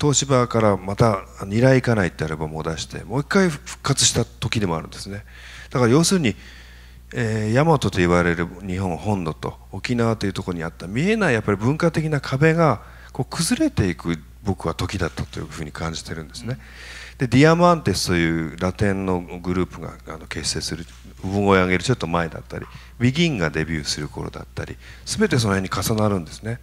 東芝からまた「二来行かない」ってあればもう出してもう一回復活した時でもあるんですねだから要するに、えー、大和と言われる日本本土と沖縄というところにあった見えないやっぱり文化的な壁がこう崩れていく僕は時だったというふうに感じてるんですね。でディアマンテスというラテンのグループがあの結成する産声を上げるちょっと前だったり begin がデビューする頃だったり全てその辺に重なるんですね。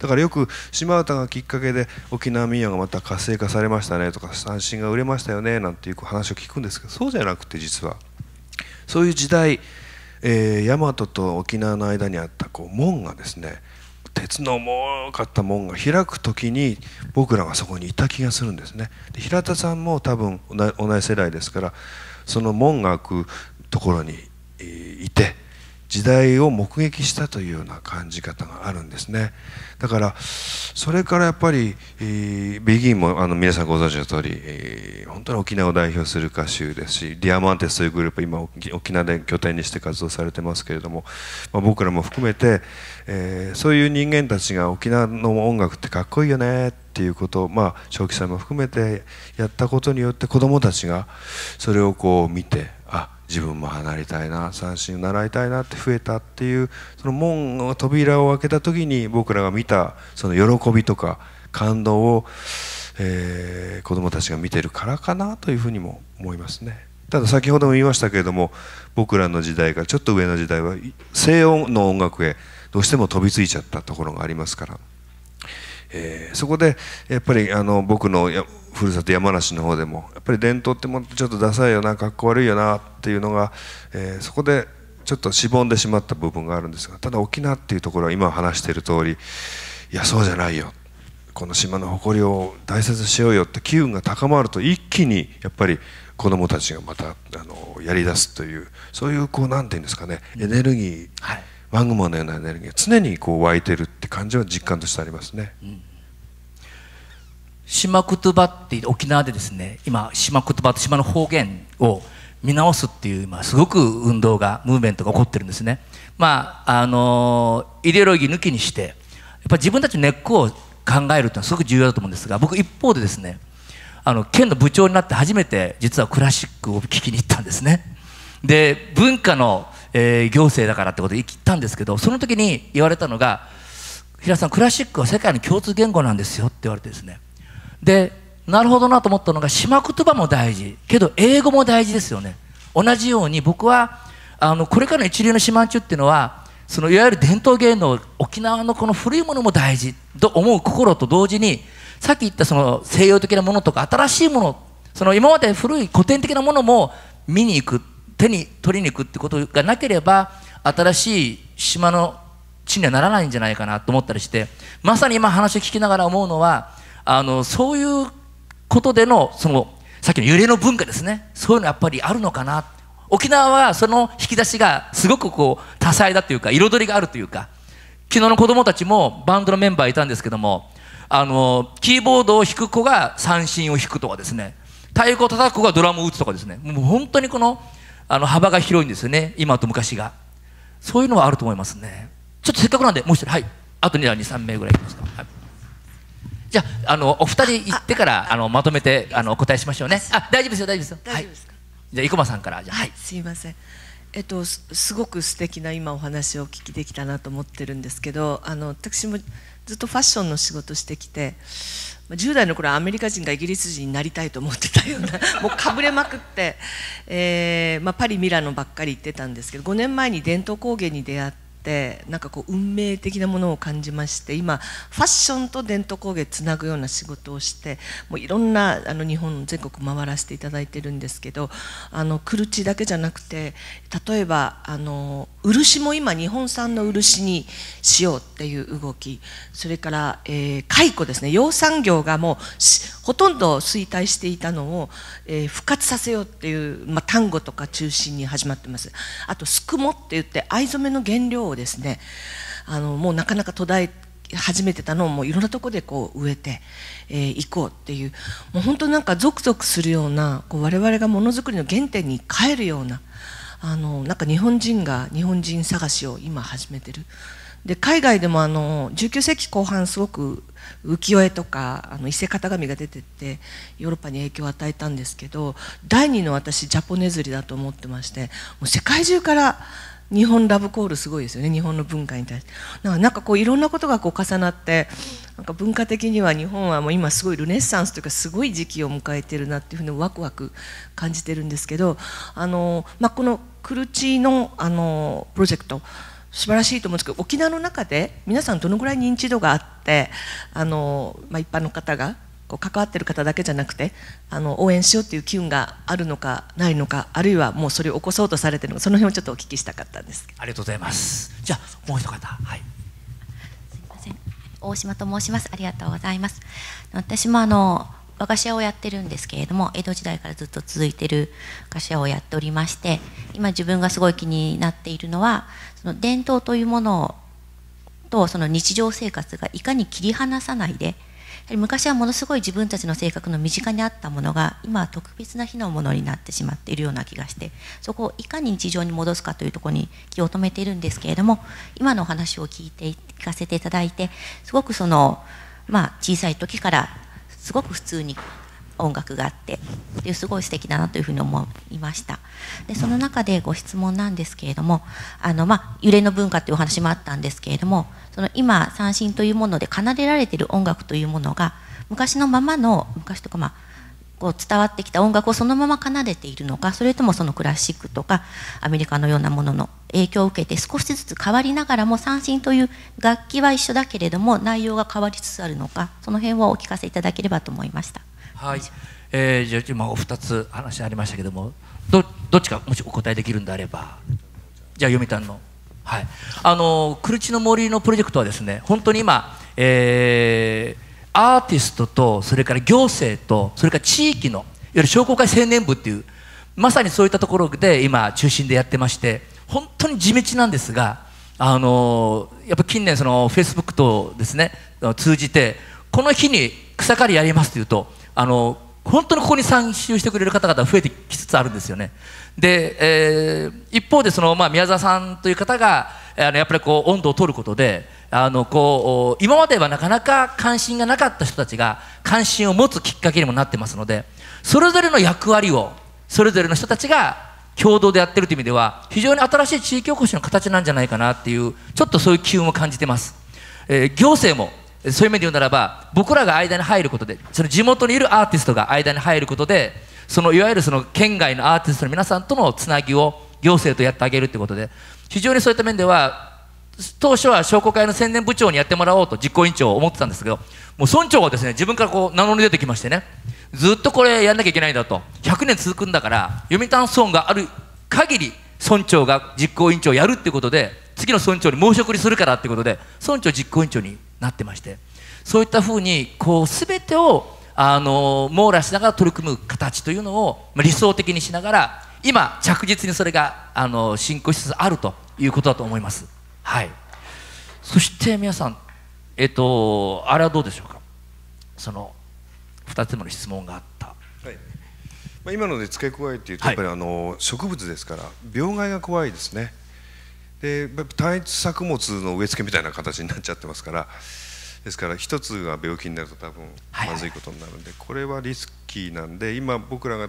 だからよく島唄がきっかけで沖縄民謡がまた活性化されましたねとか三振が売れましたよねなんていう話を聞くんですけどそうじゃなくて実はそういう時代、えー、大和と沖縄の間にあったこう門がですね鉄の重かった門が開く時に僕らがそこにいた気がするんですねで平田さんも多分同じ世代ですからその門が開くところにいて。時代を目撃したというような感じ方があるんですねだからそれからやっぱり、えー、ビギンもあの皆さんご存知の通り、えー、本当に沖縄を代表する歌手ですしディアマンテスというグループ今沖縄で拠点にして活動されてますけれども、まあ、僕らも含めてえー、そういう人間たちが沖縄の音楽ってかっこいいよねっていうことを、まあ、正気さんも含めてやったことによって子どもたちがそれをこう見てあ自分も離れたいな三振習いたいなって増えたっていうその門の扉を開けた時に僕らが見たその喜びとか感動を、えー、子どもたちが見てるからかなというふうにも思いますね。ただ先ほども言いましたけれども僕らの時代からちょっと上の時代は西洋の音楽へどうしても飛びついちゃったところがありますから、えー、そこでやっぱりあの僕のふるさと山梨の方でもやっぱり伝統ってもちょっとダサいよなかっこ悪いよなっていうのが、えー、そこでちょっとしぼんでしまった部分があるんですがただ沖縄っていうところは今話している通りいやそうじゃないよこの島の誇りを大切にしようよって機運が高まると一気にやっぱり子どもたちがまたあのやりだすというそういうこう何て言うんですかねエネルギー、はいマグマのようなエネルギーが常にこう湧いてるって感じは実感としてありますね、うん、島言葉って沖縄でですね今島言葉と島の方言を見直すっていう、まあ、すごく運動がムーブメントが起こってるんですねまああのイデオロギー抜きにしてやっぱ自分たちの根っこを考えるってのはすごく重要だと思うんですが僕一方でですねあの県の部長になって初めて実はクラシックを聴きに行ったんですねで文化のえー、行政だからってことで行ったんですけどその時に言われたのが平さんクラシックは世界の共通言語なんですよって言われてですねでなるほどなと思ったのが島言葉も大事けど英語も大事ですよね同じように僕はあのこれからの一流の島中っていうのはそのいわゆる伝統芸能沖縄のこの古いものも大事と思う心と同時にさっき言ったその西洋的なものとか新しいものその今まで古い古典的なものも見に行く手に取りに行くってことがなければ新しい島の地にはならないんじゃないかなと思ったりしてまさに今話を聞きながら思うのはあのそういうことでのそのさっきの揺れの文化ですねそういうのやっぱりあるのかな沖縄はその引き出しがすごくこう多彩だというか彩りがあるというか昨日の子どもたちもバンドのメンバーいたんですけどもあのキーボードを弾く子が三振を弾くとかですね太鼓を叩く子がドラムを打つとかですねもう本当にこのあの幅が広いんですよね今と昔がそういうのはあると思いますねちょっとせっかくなんでもう一人はいあと2 23名ぐらいいきますか、はい、じゃあのお二人行ってからあのまとめてあのお答えしましょうねあ大丈夫ですよ大丈夫ですよ大丈夫ですか、はい、じゃあ生駒さんからじゃはい、すいませんえっと、すごく素敵な今お話をお聞きできたなと思ってるんですけどあの私もずっとファッションの仕事してきて10代の頃はアメリカ人がイギリス人になりたいと思ってたような もうかぶれまくって、えーまあ、パリミラノばっかり行ってたんですけど5年前に伝統工芸に出会っってなんかこう運命的なものを感じまして今ファッションと伝統工芸つなぐような仕事をしてもういろんなあの日本全国回らせていただいてるんですけどあのクルチだけじゃなくて例えばあの漆も今日本産の漆にしようっていう動きそれから、えー、蚕ですね養蚕業がもうほとんど衰退していたのを、えー、復活させようっていう、まあ、とか中心に始まってます。あとすくもって言って藍染めの原料をですねあのもうなかなか途絶え始めてたのをもういろんなとこでこう植えてい、えー、こうっていうもう本当なんかゾクゾクするようなこう我々がものづくりの原点に帰るようなあのなんか日本人が日本人探しを今始めてる。で海外でもあの19世紀後半すごく浮世絵とかあの伊勢型紙が出てってヨーロッパに影響を与えたんですけど第二の私ジャポネズリだと思ってましてもう世界中から日本ラブコールすごいですよね日本の文化に対してなんかこういろんなことがこう重なってなんか文化的には日本はもう今すごいルネッサンスというかすごい時期を迎えてるなっていうふうにワクワク感じてるんですけどあの、まあ、このクルチのあのプロジェクト素晴らしいと思うんですけど沖縄の中で皆さんどのぐらい認知度があってあの、まあ、一般の方がこう関わってる方だけじゃなくてあの応援しようっていう機運があるのかないのかあるいはもうそれを起こそうとされてるのかその辺をちょっとお聞きしたかったんですありがとうございますじゃもう一方はいすいません大島と申しますありがとうございます私もあの和菓子屋をやってるんですけれども江戸時代からずっと続いてる菓子屋をやっておりまして今自分がすごい気になっているのはその伝統というものをとその日常生活がいかに切り離さないでり昔はものすごい自分たちの性格の身近にあったものが今は特別な日のものになってしまっているような気がしてそこをいかに日常に戻すかというところに気を留めているんですけれども今のお話を聞いて聞かせていただいてすごくその、まあ、小さい時からすごく普通に音楽があってですごい素敵だなというふうに思いましたでその中でご質問なんですけれどもあの、まあ、揺れの文化というお話もあったんですけれどもその今三振というもので奏でられている音楽というものが昔のままの昔とかまあこう伝わってきた音楽をそのまま奏でているのかそれともそのクラシックとかアメリカのようなものの影響を受けて少しずつ変わりながらも三振という楽器は一緒だけれども内容が変わりつつあるのかその辺をお聞かせいただければと思いました。はい、えー、じゃあ今二つ話ありましたけどもどどっちかもしお答えできるんであればじゃあ読谷のはいあの「くるちの森」のプロジェクトはですね本当に今、えー、アーティストとそれから行政とそれから地域のいわゆる商工会青年部っていうまさにそういったところで今中心でやってまして本当に地道なんですがあのやっぱ近年そのフェイスブックとですね通じてこの日に草刈りやりますというとあの本当にここに参集してくれる方々が増えてきつつあるんですよね。で、えー、一方でその、まあ、宮沢さんという方があのやっぱりこう温度を取ることであのこう今まではなかなか関心がなかった人たちが関心を持つきっかけにもなってますのでそれぞれの役割をそれぞれの人たちが共同でやってるという意味では非常に新しい地域おこしの形なんじゃないかなっていうちょっとそういう機運を感じてます。えー、行政もそういう面で言うならば僕らが間に入ることでその地元にいるアーティストが間に入ることでそのいわゆるその県外のアーティストの皆さんとのつなぎを行政とやってあげるということで非常にそういった面では当初は商工会の宣伝部長にやってもらおうと実行委員長を思ってたんですけどもう村長がですね自分からこう名乗り出てきましてねずっとこれやんなきゃいけないんだと100年続くんだから読谷村がある限り村長が実行委員長をやるっていうことで次の村長に申し送りするからってことで村長実行委員長になってましてそういったふうにこう全てをあの網羅しながら取り組む形というのを理想的にしながら今着実にそれがあの進行しつつあるということだと思います。はい、そして皆さん、えっと、あれはどうでしょうかその2つ目の質問があった。はいまあ、今ので付け加えていうとやっぱりあの植物ですから病害が怖いですね。で単一作物の植え付けみたいな形になっちゃってますからですから一つが病気になると多分まずいことになるんで、これはリスキーなんで今僕らが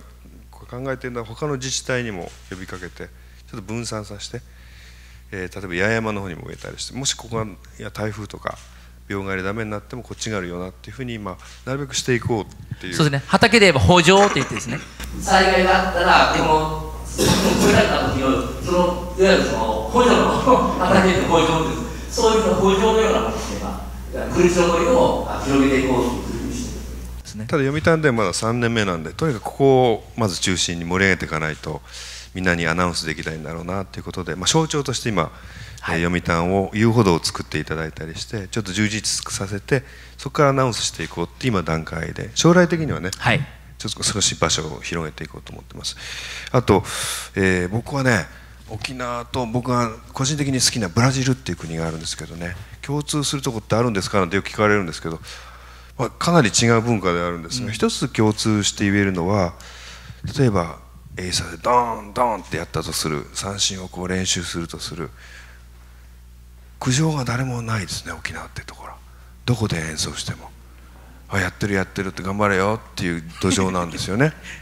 考えてるのは他の自治体にも呼びかけてちょっと分散させて、えー、例えば八重山の方にも植えたりしてもしここがいや台風とか病害でダメになってもこっちがあるよなっていうふうに今なるべくしていこうっていうそうですね畑で言えば補助って言ってですね災害があったらこの作られた時のそのいわゆるその補助の畑で補助ですそういう補助のような形で、まあ、苦しみを広げていこうというしてただ読谷ではまだ3年目なんでとにかくここをまず中心に盛り上げていかないとみんなにアナウンスできないんだろうなということで、まあ、象徴として今、はい、読谷を遊歩道を作っていただいたりしてちょっと充実させてそこからアナウンスしていこうって今段階で将来的にはね、はい、ちょっと少し場所を広げていこうと思ってます。あと、えー、僕はね沖縄と僕が個人的に好きなブラジルっていう国があるんですけどね共通するとこってあるんですかなんてよく聞かれるんですけど、まあ、かなり違う文化であるんですが、うん、一つ共通して言えるのは例えばエサーでドーンドーンってやったとする三振をこう練習するとする苦情が誰もないですね沖縄ってところどこで演奏してもあやってるやってるって頑張れよっていう土壌なんですよね。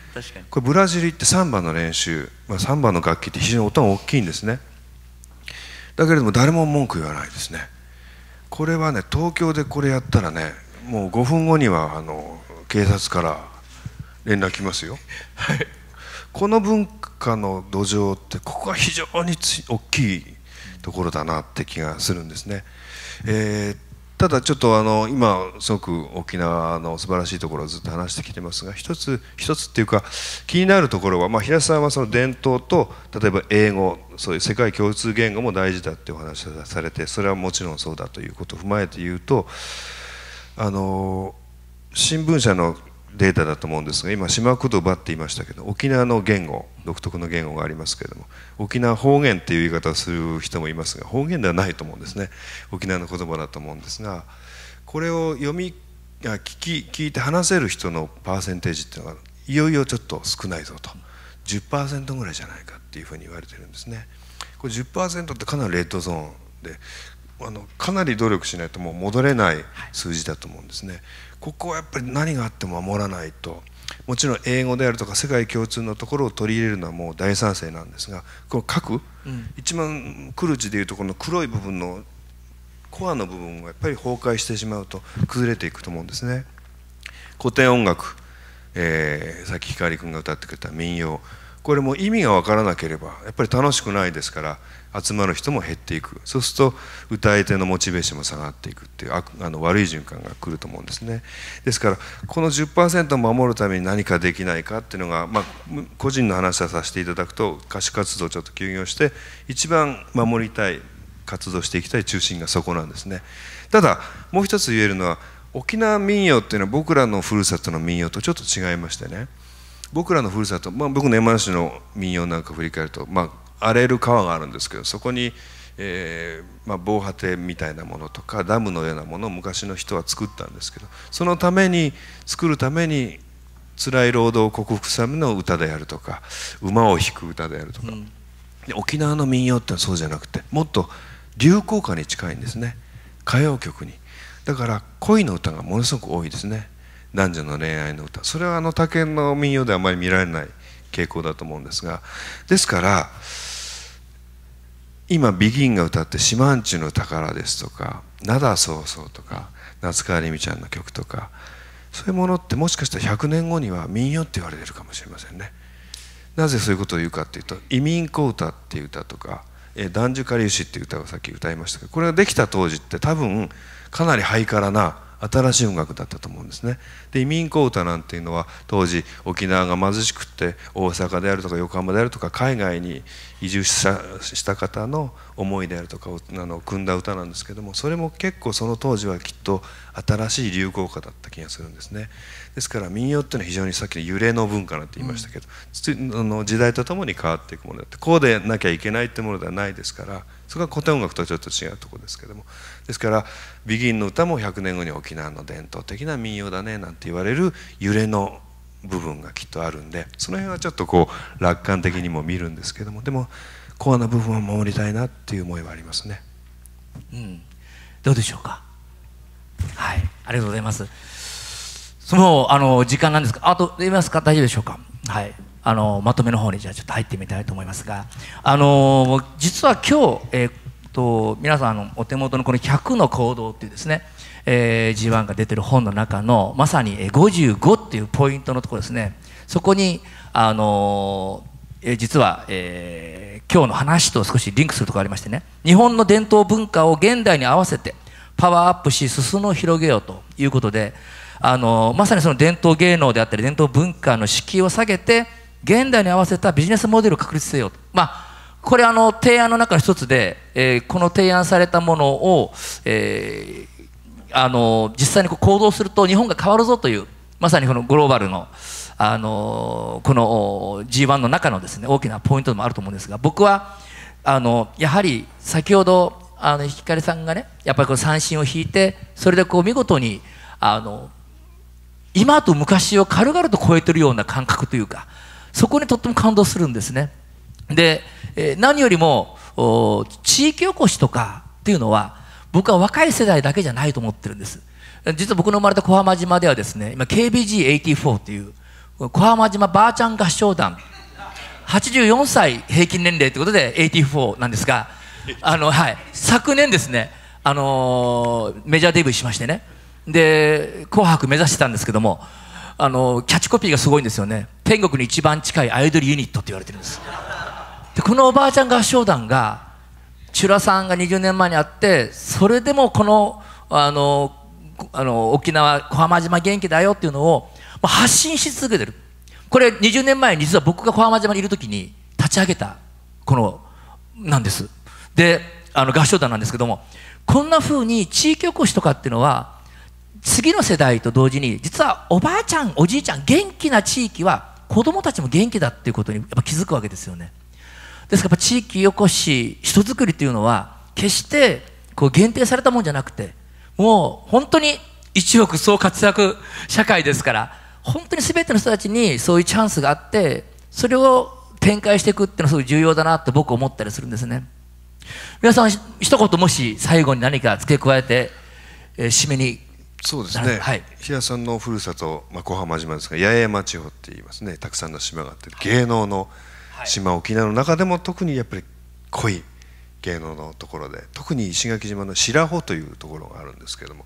これブラジル行ってサンバの練習、まあ、サンバの楽器って非常に音が大きいんですねだけれども誰も文句言わないですねこれはね東京でこれやったらねもう5分後にはあの警察から連絡来ますよ、はい、この文化の土壌ってここは非常に大きいところだなって気がするんですね、えーただちょっとあの今すごく沖縄の素晴らしいところをずっと話してきてますが一つ一つっていうか気になるところは、まあ、平さんはその伝統と例えば英語そういう世界共通言語も大事だってお話をされてそれはもちろんそうだということを踏まえて言うとあの新聞社のデータだと思うんですが今島言葉って言いましたけど沖縄の言語独特の言語がありますけれども沖縄方言っていう言い方をする人もいますが方言ではないと思うんですね沖縄の言葉だと思うんですがこれを読み聞き聞いて話せる人のパーセンテージっていうのがいよいよちょっと少ないぞと10%ぐらいじゃないかっていうふうに言われてるんですね。これ10%ってかなりレッドゾーンであのかなり努力しないともう戻れない数字だと思うんですね。はいここはやっぱり何があっても守らないともちろん英語であるとか世界共通のところを取り入れるのはもう大賛成なんですがこの核、うん、一番来る字でいうとこの黒い部分のコアの部分がやっぱり崩壊してしまうと崩れていくと思うんですね古典音楽、えー、さっき光君が歌ってくれた民謡これも意味が分からなければやっぱり楽しくないですから集まる人も減っていくそうすると歌い手のモチベーションも下がっていくっていうあの悪い循環が来ると思うんですねですからこの10%を守るために何かできないかっていうのが、まあ、個人の話はさせていただくと歌手活動をちょっと休業して一番守りたい活動していきたい中心がそこなんですねただもう一つ言えるのは沖縄民謡っていうのは僕らのふるさとの民謡とちょっと違いましてね僕らのふるさと、まあ、僕の山梨の民謡なんか振り返ると、まあ、荒れる川があるんですけどそこに、えー、まあ、防波堤みたいなものとかダムのようなものを昔の人は作ったんですけどそのために作るために辛い労働を克服するための歌であるとか馬を引く歌であるとか、うん、沖縄の民謡ってはそうじゃなくてもっと流行歌に近いんですね歌謡曲にだから恋の歌がものすごく多いですね男女の恋愛の歌それはあの他県の民謡ではあまり見られない傾向だと思うんですがですから今ビギンが歌って「シマンチュの宝」ですとか「灘そうそとか夏川りみちゃんの曲とかそういうものってもしかしたら100年後には民謡って言われてるかもしれませんね。なぜそういうことを言うかっていうと「移民子歌」っていう歌とか「え男女かりゆし」っていう歌をさっき歌いましたけどこれができた当時って多分かなりハイカラな新しい音楽だったと思うんですね。で移民工歌なんていうのは当時沖縄が貧しくって大阪であるとか横浜であるとか海外に移住した方の思いであるとかをあの組んだ歌なんですけどもそれも結構その当時はきっと新しい流行歌だった気がするんですねですから民謡っていうのは非常にさっきの揺れの文化なんて言いましたけど、うん、あの時代とともに変わっていくものだってこうでなきゃいけないってものではないですからそれは古典音楽とはちょっと違うところですけどもですから「ビギンの歌も100年後に沖縄の伝統的な民謡だねなんて言われる揺れの部分がきっとあるんでその辺はちょっとこう楽観的にも見るんですけどもでもコアな部分を守りたいなっていう思いはありますね、うん、どうでしょうかはいありがとうございますそのあの時間なんですか。あといますか大丈夫でしょうかはいあのまとめの方にじゃあちょっと入ってみたいと思いますがあの実は今日、えー、っと皆さんのお手元のこの「100の行動」っていうですねえー、G1 が出てる本の中のまさに55っていうポイントのところですねそこに、あのえ実は、えー、今日の話と少しリンクするところがありましてね日本の伝統文化を現代に合わせてパワーアップし進野を広げようということであのまさにその伝統芸能であったり伝統文化の敷居を下げて現代に合わせたビジネスモデルを確立せよと。まあこれあの提案の中の一つで、えー、この提案されたものを、えー、あの実際にこう行動すると日本が変わるぞというまさにこのグローバルの、あのこの G1 の中のですね大きなポイントでもあると思うんですが僕はあのやはり先ほどあのひかりさんがねやっぱりこう三振を引いてそれでこう見事にあの今と昔を軽々と超えてるような感覚というかそこにとっても感動するんですね。で、え何よりも地域おこしとかっていうのは僕は若い世代だけじゃないと思ってるんです実は僕の生まれた小浜島ではですね今 KBG84 という小浜島ばあちゃん合唱団84歳平均年齢ということで84なんですがあの、はい、昨年ですね、あのー、メジャーデビューしましてねで「紅白」目指してたんですけども、あのー、キャッチコピーがすごいんですよね天国に一番近いアイドルユニットって言われてるんですでこのおばあちゃん合唱団がチュラさんが20年前にあってそれでもこの、あのー、あの沖縄小浜島元気だよっていうのを発信し続けてるこれ20年前に実は僕が小浜島にいる時に立ち上げたこのなんですであの合唱団なんですけどもこんなふうに地域おこしとかっていうのは次の世代と同時に実はおばあちゃんおじいちゃん元気な地域は子どもたちも元気だっていうことにやっぱ気づくわけですよねですから地域おこし人づくりっていうのは決してこう限定されたもんじゃなくてもう本当に一億総活躍社会ですから本当に全ての人たちにそういうチャンスがあってそれを展開していくっていうのはすごい重要だなと僕思ったりするんですね皆さん一言もし最後に何か付け加えて、えー、締めにそうですね、はい、平さんのふるさと、まあ、小浜島ですが八重山地方って言いますねたくさんの島があって、芸能の島、はい、沖縄の中でも特にやっぱり濃い芸能のところで特に石垣島の白穂というところがあるんですけども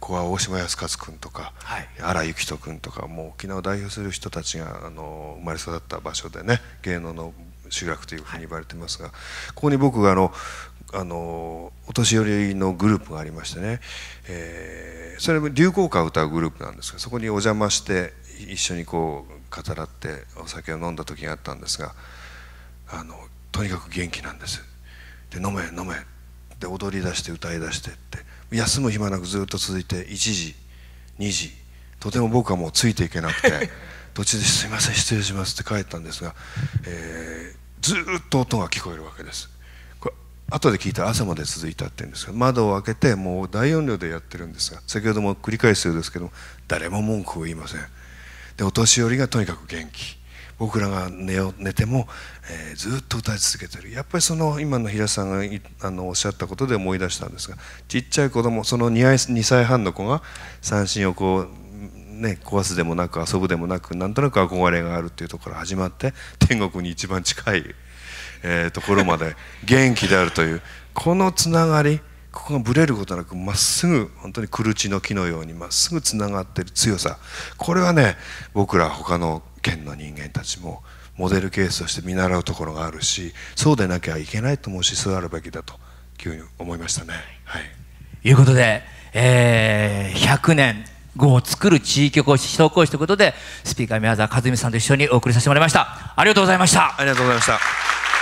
ここは大島康勝君とか、はい、荒井幸人君とかもう沖縄を代表する人たちがあの生まれ育った場所でね芸能の集落というふうに言われてますが、はい、ここに僕があのあのお年寄りのグループがありましてね、えー、それも流行歌を歌うグループなんですがそこにお邪魔して一緒にこう語らってお酒を飲んだ時があったんですがあのとにかく元気なんです。飲め飲めで踊り出して歌い出してって休む暇なくずっと続いて1時2時とても僕はもうついていけなくて 途中ですいません失礼しますって帰ったんですが、えー、ずっと音が聞こえるわけですこれ後で聞いたら朝まで続いたって言うんですが窓を開けてもう大音量でやってるんですが先ほども繰り返すようですけど誰も文句を言いませんでお年寄りがとにかく元気僕らが寝よ寝ても、えー、ずっと歌い続けてるやっぱりその今の平さんがあのおっしゃったことで思い出したんですがちっちゃい子供その 2, 2歳半の子が三振をこうね、壊すでもなく遊ぶでもなくなんとなく憧れがあるっていうところから始まって天国に一番近い、えー、ところまで 元気であるというこのつながりここがぶれることなくまっすぐ本当にクルチの木のようにまっすぐつながってる強さこれはね僕ら他の県の人間たちもモデルケースとして見習うところがあるしそうでなきゃいけないと思うしそうあるべきだというふうに思いましたね。はい、いうことで、えー、100年後を作る地域公式商講師ということでスピーカー宮沢和美さんと一緒にお送りさせてもらいましたありがとうございましたありがとうございました